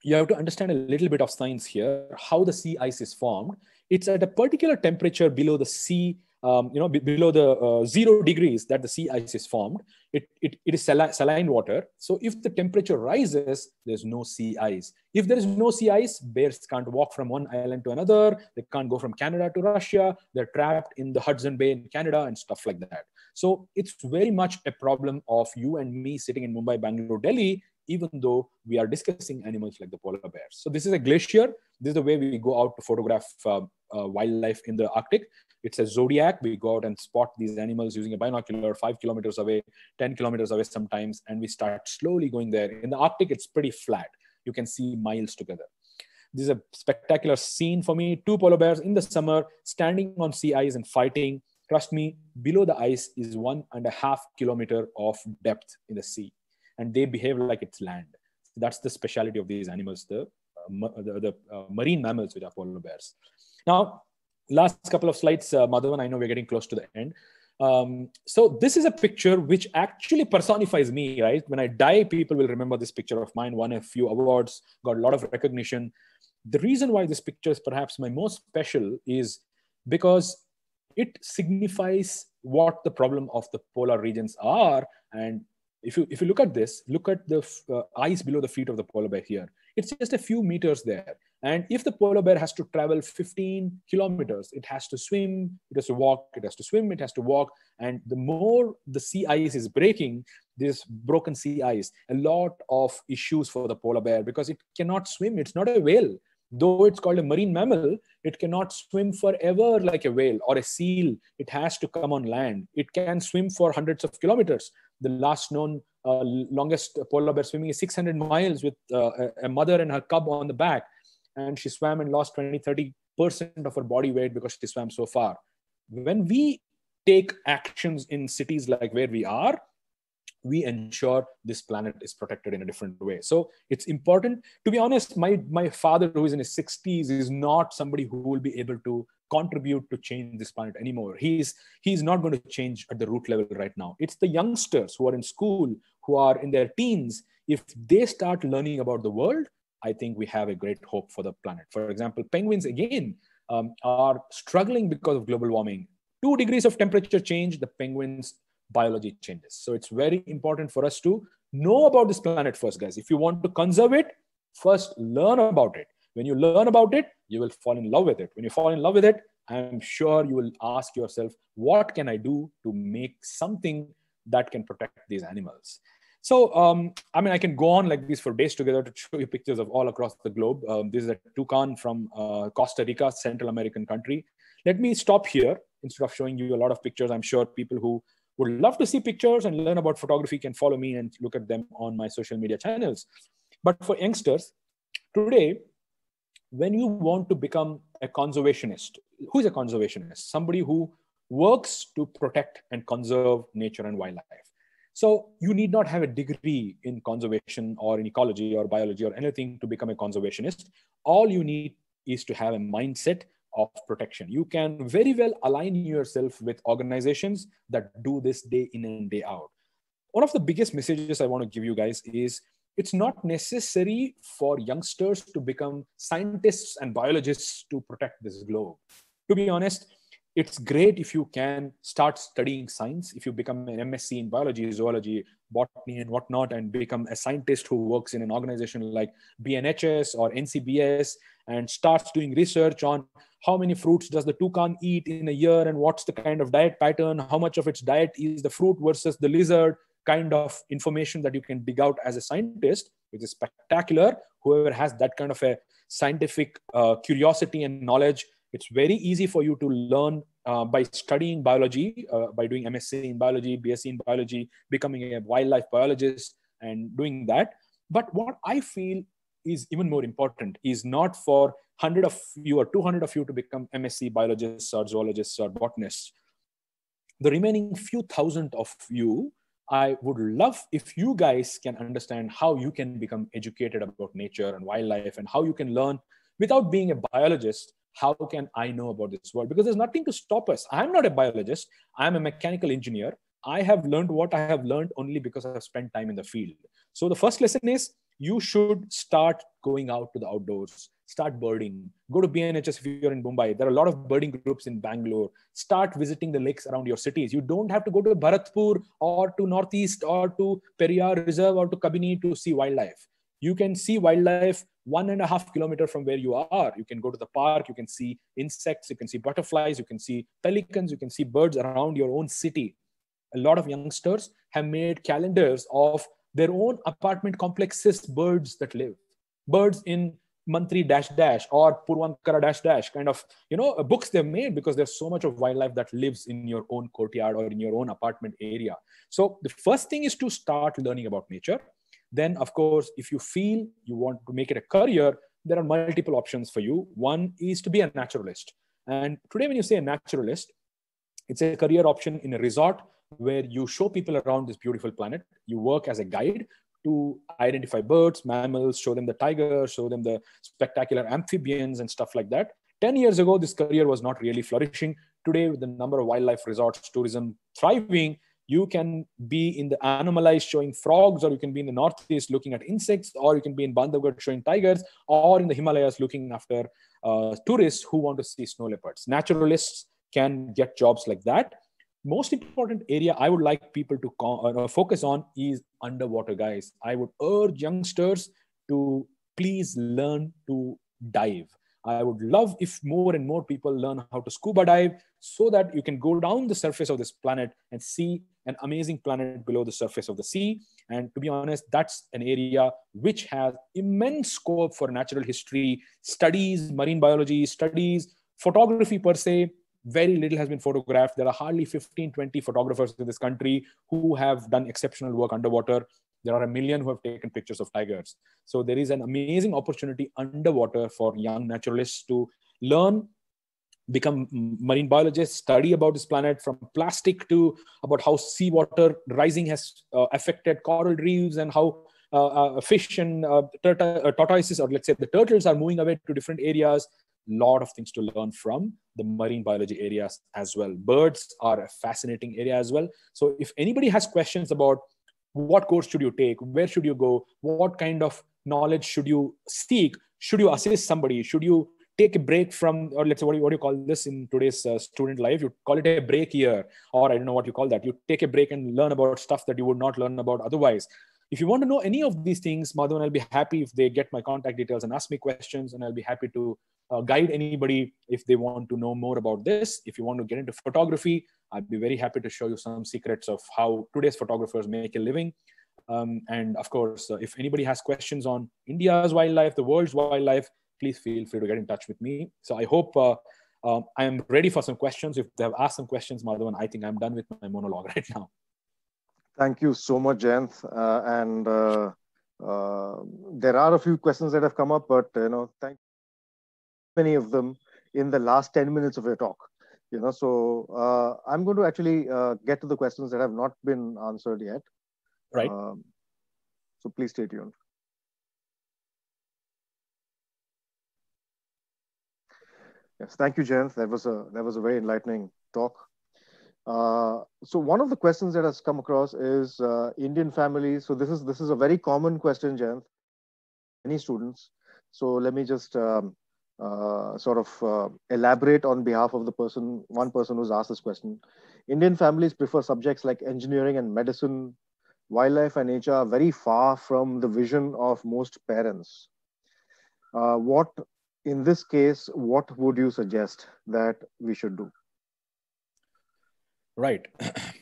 you have to understand a little bit of science here, how the sea ice is formed. It's at a particular temperature below the sea, um, you know, below the uh, zero degrees that the sea ice is formed. It, it, it is saline water. So if the temperature rises, there's no sea ice. If there is no sea ice, bears can't walk from one island to another. They can't go from Canada to Russia. They're trapped in the Hudson Bay in Canada and stuff like that. So it's very much a problem of you and me sitting in Mumbai, Bangalore, Delhi, even though we are discussing animals like the polar bears. So this is a glacier. This is the way we go out to photograph uh, uh, wildlife in the Arctic. It's a zodiac. We go out and spot these animals using a binocular five kilometers away, 10 kilometers away sometimes, and we start slowly going there. In the Arctic, it's pretty flat. You can see miles together. This is a spectacular scene for me. Two polar bears in the summer standing on sea ice and fighting. Trust me, below the ice is one and a half kilometer of depth in the sea and they behave like it's land. So that's the speciality of these animals, the, uh, the, the uh, marine mammals, which are polar bears. Now, last couple of slides, uh, Madhavan, I know we're getting close to the end. Um, so this is a picture which actually personifies me, right? When I die, people will remember this picture of mine, won a few awards, got a lot of recognition. The reason why this picture is perhaps my most special is because it signifies what the problem of the polar regions are and if you if you look at this, look at the uh, ice below the feet of the polar bear here. It's just a few meters there. And if the polar bear has to travel 15 kilometers, it has to swim, it has to walk, it has to swim, it has to walk. And the more the sea ice is breaking, this broken sea ice, a lot of issues for the polar bear because it cannot swim. It's not a whale. Though it's called a marine mammal, it cannot swim forever like a whale or a seal. It has to come on land. It can swim for hundreds of kilometers the last known uh, longest polar bear swimming is 600 miles with uh, a mother and her cub on the back. And she swam and lost 20, 30% of her body weight because she swam so far. When we take actions in cities like where we are, we ensure this planet is protected in a different way. So it's important. To be honest, my, my father, who is in his 60s, is not somebody who will be able to contribute to change this planet anymore. He's he's not going to change at the root level right now. It's the youngsters who are in school, who are in their teens. If they start learning about the world, I think we have a great hope for the planet. For example, penguins again um, are struggling because of global warming. Two degrees of temperature change, the penguins' biology changes. So it's very important for us to know about this planet first, guys. If you want to conserve it, first learn about it when you learn about it, you will fall in love with it. When you fall in love with it, I'm sure you will ask yourself, what can I do to make something that can protect these animals? So, um, I mean, I can go on like this for days together to show you pictures of all across the globe. Um, this is a toucan from uh, Costa Rica, Central American country. Let me stop here instead of showing you a lot of pictures. I'm sure people who would love to see pictures and learn about photography can follow me and look at them on my social media channels. But for youngsters, today when you want to become a conservationist, who's a conservationist? Somebody who works to protect and conserve nature and wildlife. So you need not have a degree in conservation or in ecology or biology or anything to become a conservationist. All you need is to have a mindset of protection. You can very well align yourself with organizations that do this day in and day out. One of the biggest messages I want to give you guys is it's not necessary for youngsters to become scientists and biologists to protect this globe. To be honest, it's great if you can start studying science, if you become an MSc in biology, zoology, botany, and whatnot, and become a scientist who works in an organization like BNHS or NCBS and starts doing research on how many fruits does the toucan eat in a year and what's the kind of diet pattern, how much of its diet is the fruit versus the lizard, kind of information that you can dig out as a scientist, which is spectacular. Whoever has that kind of a scientific uh, curiosity and knowledge, it's very easy for you to learn uh, by studying biology, uh, by doing MSc in biology, BSc in biology, becoming a wildlife biologist, and doing that. But what I feel is even more important is not for 100 of you or 200 of you to become MSc biologists or zoologists or botanists. The remaining few thousand of you I would love if you guys can understand how you can become educated about nature and wildlife and how you can learn without being a biologist. How can I know about this world? Because there's nothing to stop us. I'm not a biologist, I'm a mechanical engineer. I have learned what I have learned only because I've spent time in the field. So the first lesson is you should start going out to the outdoors start birding. Go to BNHS if you're in Mumbai. There are a lot of birding groups in Bangalore. Start visiting the lakes around your cities. You don't have to go to Bharatpur or to Northeast or to Periyar Reserve or to Kabini to see wildlife. You can see wildlife one and a half kilometer from where you are. You can go to the park. You can see insects. You can see butterflies. You can see pelicans. You can see birds around your own city. A lot of youngsters have made calendars of their own apartment complexes birds that live birds in mantri dash dash or purvankara dash dash kind of you know books they've made because there's so much of wildlife that lives in your own courtyard or in your own apartment area so the first thing is to start learning about nature then of course if you feel you want to make it a career there are multiple options for you one is to be a naturalist and today when you say a naturalist it's a career option in a resort where you show people around this beautiful planet you work as a guide to identify birds, mammals, show them the tiger, show them the spectacular amphibians and stuff like that. 10 years ago, this career was not really flourishing. Today, with the number of wildlife resorts, tourism thriving, you can be in the animalized showing frogs, or you can be in the Northeast looking at insects, or you can be in Bandhavgarh showing tigers, or in the Himalayas looking after uh, tourists who want to see snow leopards. Naturalists can get jobs like that most important area I would like people to uh, focus on is underwater, guys. I would urge youngsters to please learn to dive. I would love if more and more people learn how to scuba dive so that you can go down the surface of this planet and see an amazing planet below the surface of the sea. And to be honest, that's an area which has immense scope for natural history studies, marine biology studies, photography per se, very little has been photographed. There are hardly 15, 20 photographers in this country who have done exceptional work underwater. There are a million who have taken pictures of tigers. So there is an amazing opportunity underwater for young naturalists to learn, become marine biologists, study about this planet from plastic to about how seawater rising has uh, affected coral reefs and how uh, uh, fish and uh, turtle, uh, tortoises, or let's say the turtles, are moving away to different areas lot of things to learn from the marine biology areas as well. Birds are a fascinating area as well. So if anybody has questions about what course should you take, where should you go, what kind of knowledge should you seek, should you assist somebody, should you take a break from, or let's say, what do you, what do you call this in today's uh, student life? You call it a break year, or I don't know what you call that. You take a break and learn about stuff that you would not learn about otherwise. If you want to know any of these things, Madhavan, I'll be happy if they get my contact details and ask me questions, and I'll be happy to uh, guide anybody if they want to know more about this. If you want to get into photography, I'd be very happy to show you some secrets of how today's photographers make a living. Um, and of course, uh, if anybody has questions on India's wildlife, the world's wildlife, please feel free to get in touch with me. So I hope uh, uh I am ready for some questions. If they have asked some questions, Madhavan, I think I'm done with my monologue right now. Thank you so much, Jayant. Uh, and uh, uh, there are a few questions that have come up, but you know, thank many of them in the last 10 minutes of your talk you know so uh, i'm going to actually uh, get to the questions that have not been answered yet right um, so please stay tuned yes thank you jen that was a that was a very enlightening talk uh, so one of the questions that has come across is uh, indian families so this is this is a very common question jen any students so let me just um, uh, sort of uh, elaborate on behalf of the person, one person who's asked this question. Indian families prefer subjects like engineering and medicine. Wildlife and nature are very far from the vision of most parents. Uh, what, in this case, what would you suggest that we should do? Right.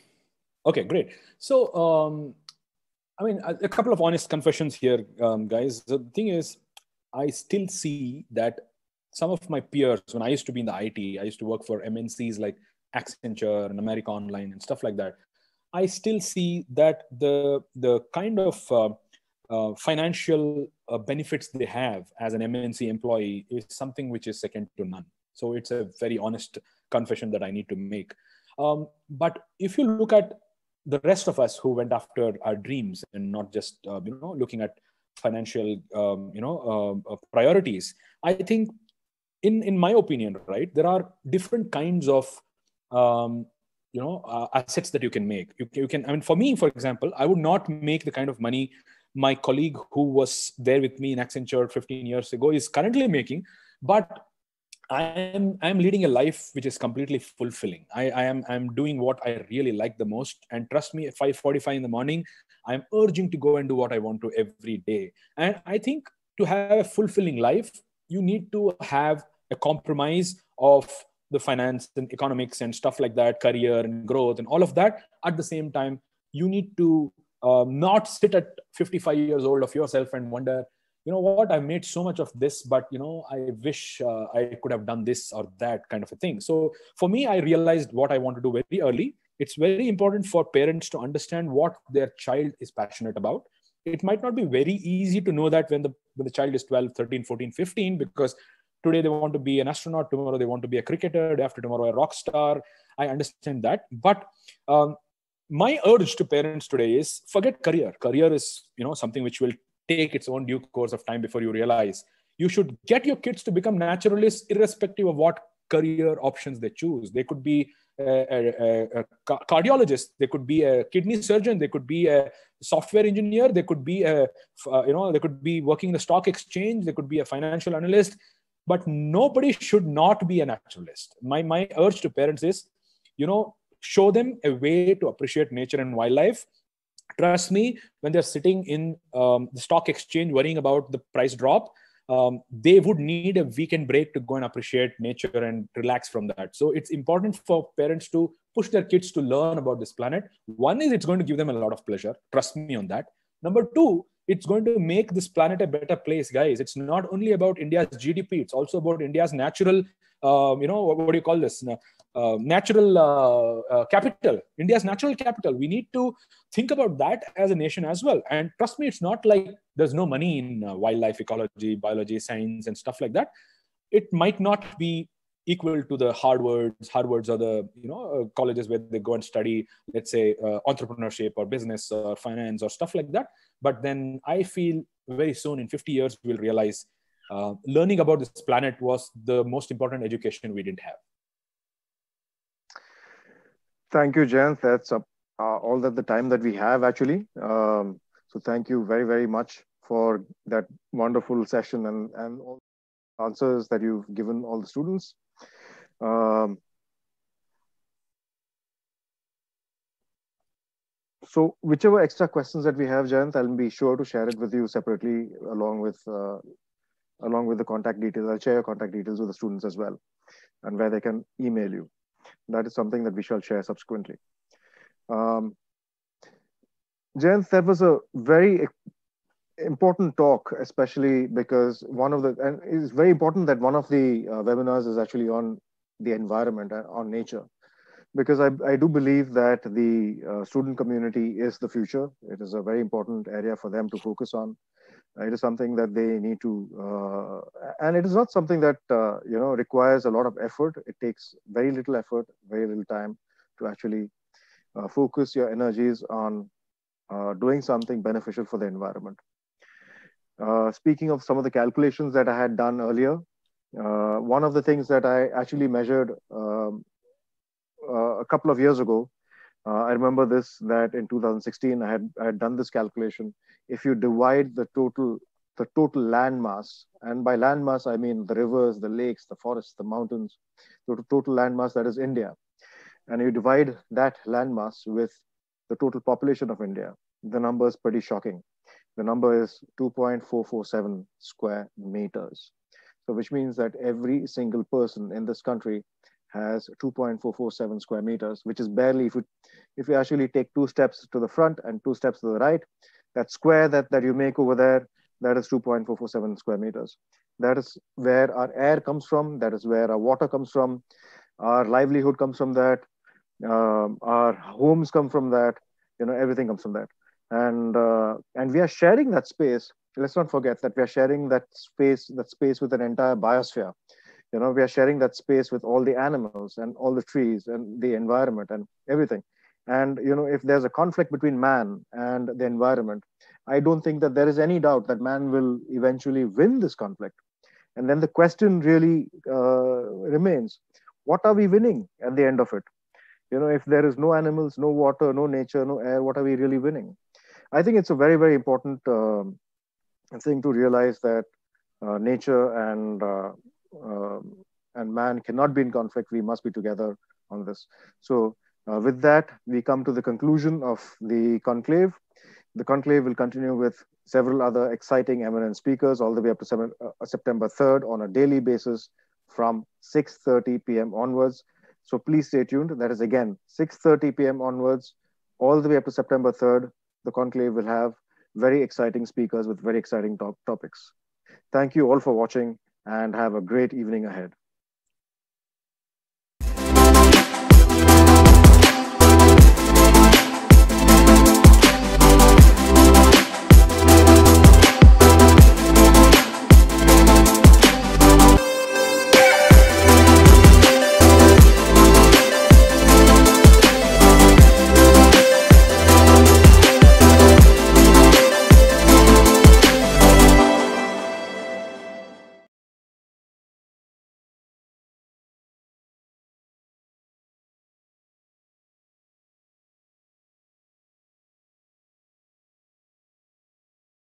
okay, great. So, um, I mean, a, a, couple of honest confessions here, um, guys. The thing is, I still see that some of my peers, when I used to be in the IT, I used to work for MNCs like Accenture and America Online and stuff like that. I still see that the the kind of uh, uh, financial uh, benefits they have as an MNC employee is something which is second to none. So it's a very honest confession that I need to make. Um, but if you look at the rest of us who went after our dreams and not just uh, you know looking at financial um, you know uh, uh, priorities, I think in in my opinion right there are different kinds of um, you know uh, assets that you can make you, you can i mean for me for example i would not make the kind of money my colleague who was there with me in accenture 15 years ago is currently making but I'm I'm leading a life which is completely fulfilling. I, I am I'm doing what I really like the most. And trust me, at 5:45 in the morning, I'm urging to go and do what I want to every day. And I think to have a fulfilling life, you need to have a compromise of the finance and economics and stuff like that, career and growth and all of that. At the same time, you need to uh, not sit at 55 years old of yourself and wonder, you know what, I've made so much of this, but you know, I wish uh, I could have done this or that kind of a thing. So for me, I realized what I want to do very early. It's very important for parents to understand what their child is passionate about. It might not be very easy to know that when the when the child is 12, 13, 14, 15, because today they want to be an astronaut tomorrow they want to be a cricketer after tomorrow a rock star i understand that but um, my urge to parents today is forget career career is you know something which will take its own due course of time before you realize you should get your kids to become naturalists irrespective of what career options they choose they could be a, a, a cardiologist they could be a kidney surgeon they could be a software engineer they could be a uh, you know they could be working in the stock exchange they could be a financial analyst but nobody should not be a naturalist my my urge to parents is you know show them a way to appreciate nature and wildlife trust me when they're sitting in um, the stock exchange worrying about the price drop um, they would need a weekend break to go and appreciate nature and relax from that so it's important for parents to push their kids to learn about this planet one is it's going to give them a lot of pleasure trust me on that number two it's going to make this planet a better place guys it's not only about india's gdp it's also about india's natural um, you know what, what, do you call this uh, natural uh, uh, capital india's natural capital we need to think about that as a nation as well and trust me it's not like there's no money in uh, wildlife ecology biology science and stuff like that it might not be equal to the Harvards, Harvards are the you know uh, colleges where they go and study, let's say uh, entrepreneurship or business or finance or stuff like that. But then I feel very soon in 50 years we'll realize uh, learning about this planet was the most important education we didn't have. Thank you, Jen. That's uh, uh, all that the time that we have actually. Um, so thank you very, very much for that wonderful session and, and all answers that you've given all the students. Um, so whichever extra questions that we have, Jayant, I'll be sure to share it with you separately along with uh, along with the contact details. I'll share your contact details with the students as well and where they can email you. That is something that we shall share subsequently. Um, that was a very important talk, especially because one of the, and it's very important that one of the uh, webinars is actually on the environment on nature because I, I do believe that the uh, student community is the future. It is a very important area for them to focus on. Uh, it is something that they need to, uh, and it is not something that uh, you know requires a lot of effort. It takes very little effort, very little time to actually uh, focus your energies on uh, doing something beneficial for the environment. speaking of some of the calculations that I had done earlier, uh, one of the things that I actually measured um, uh, a couple of years ago, uh, I remember this that in 2016 I had I had done this calculation. If you divide the total the total land mass, and by land mass I mean the rivers, the lakes, the forests, the mountains, the total land mass that is India, and you divide that land mass with the total population of India, the number is pretty shocking. The number is 2.447 square meters so which means that every single person in this country has 2.447 square meters, which is barely, if you, if you actually take two steps to the front and two steps to the right, that square that, that you make over there, that is 2.447 square meters. That is where our air comes from. That is where our water comes from. Our livelihood comes from that. Um, our homes come from that. You know, everything comes from that. And, uh, and we are sharing that space let's not forget that we are sharing that space that space with an entire biosphere you know we are sharing that space with all the animals and all the trees and the environment and everything and you know if there's a conflict between man and the environment i don't think that there is any doubt that man will eventually win this conflict and then the question really uh, remains what are we winning at the end of it you know if there is no animals no water no nature no air what are we really winning i think it's a very very important uh, Thing to realize that uh, nature and uh, uh, and man cannot be in conflict. We must be together on this. So uh, with that, we come to the conclusion of the conclave. The conclave will continue with several other exciting eminent speakers all the way up to seven, uh, September 3rd on a daily basis from 6.30 p.m. onwards. So please stay tuned. That is again, 6.30 p.m. onwards, all the way up to September 3rd, the conclave will have very exciting speakers with very exciting top topics. Thank you all for watching and have a great evening ahead.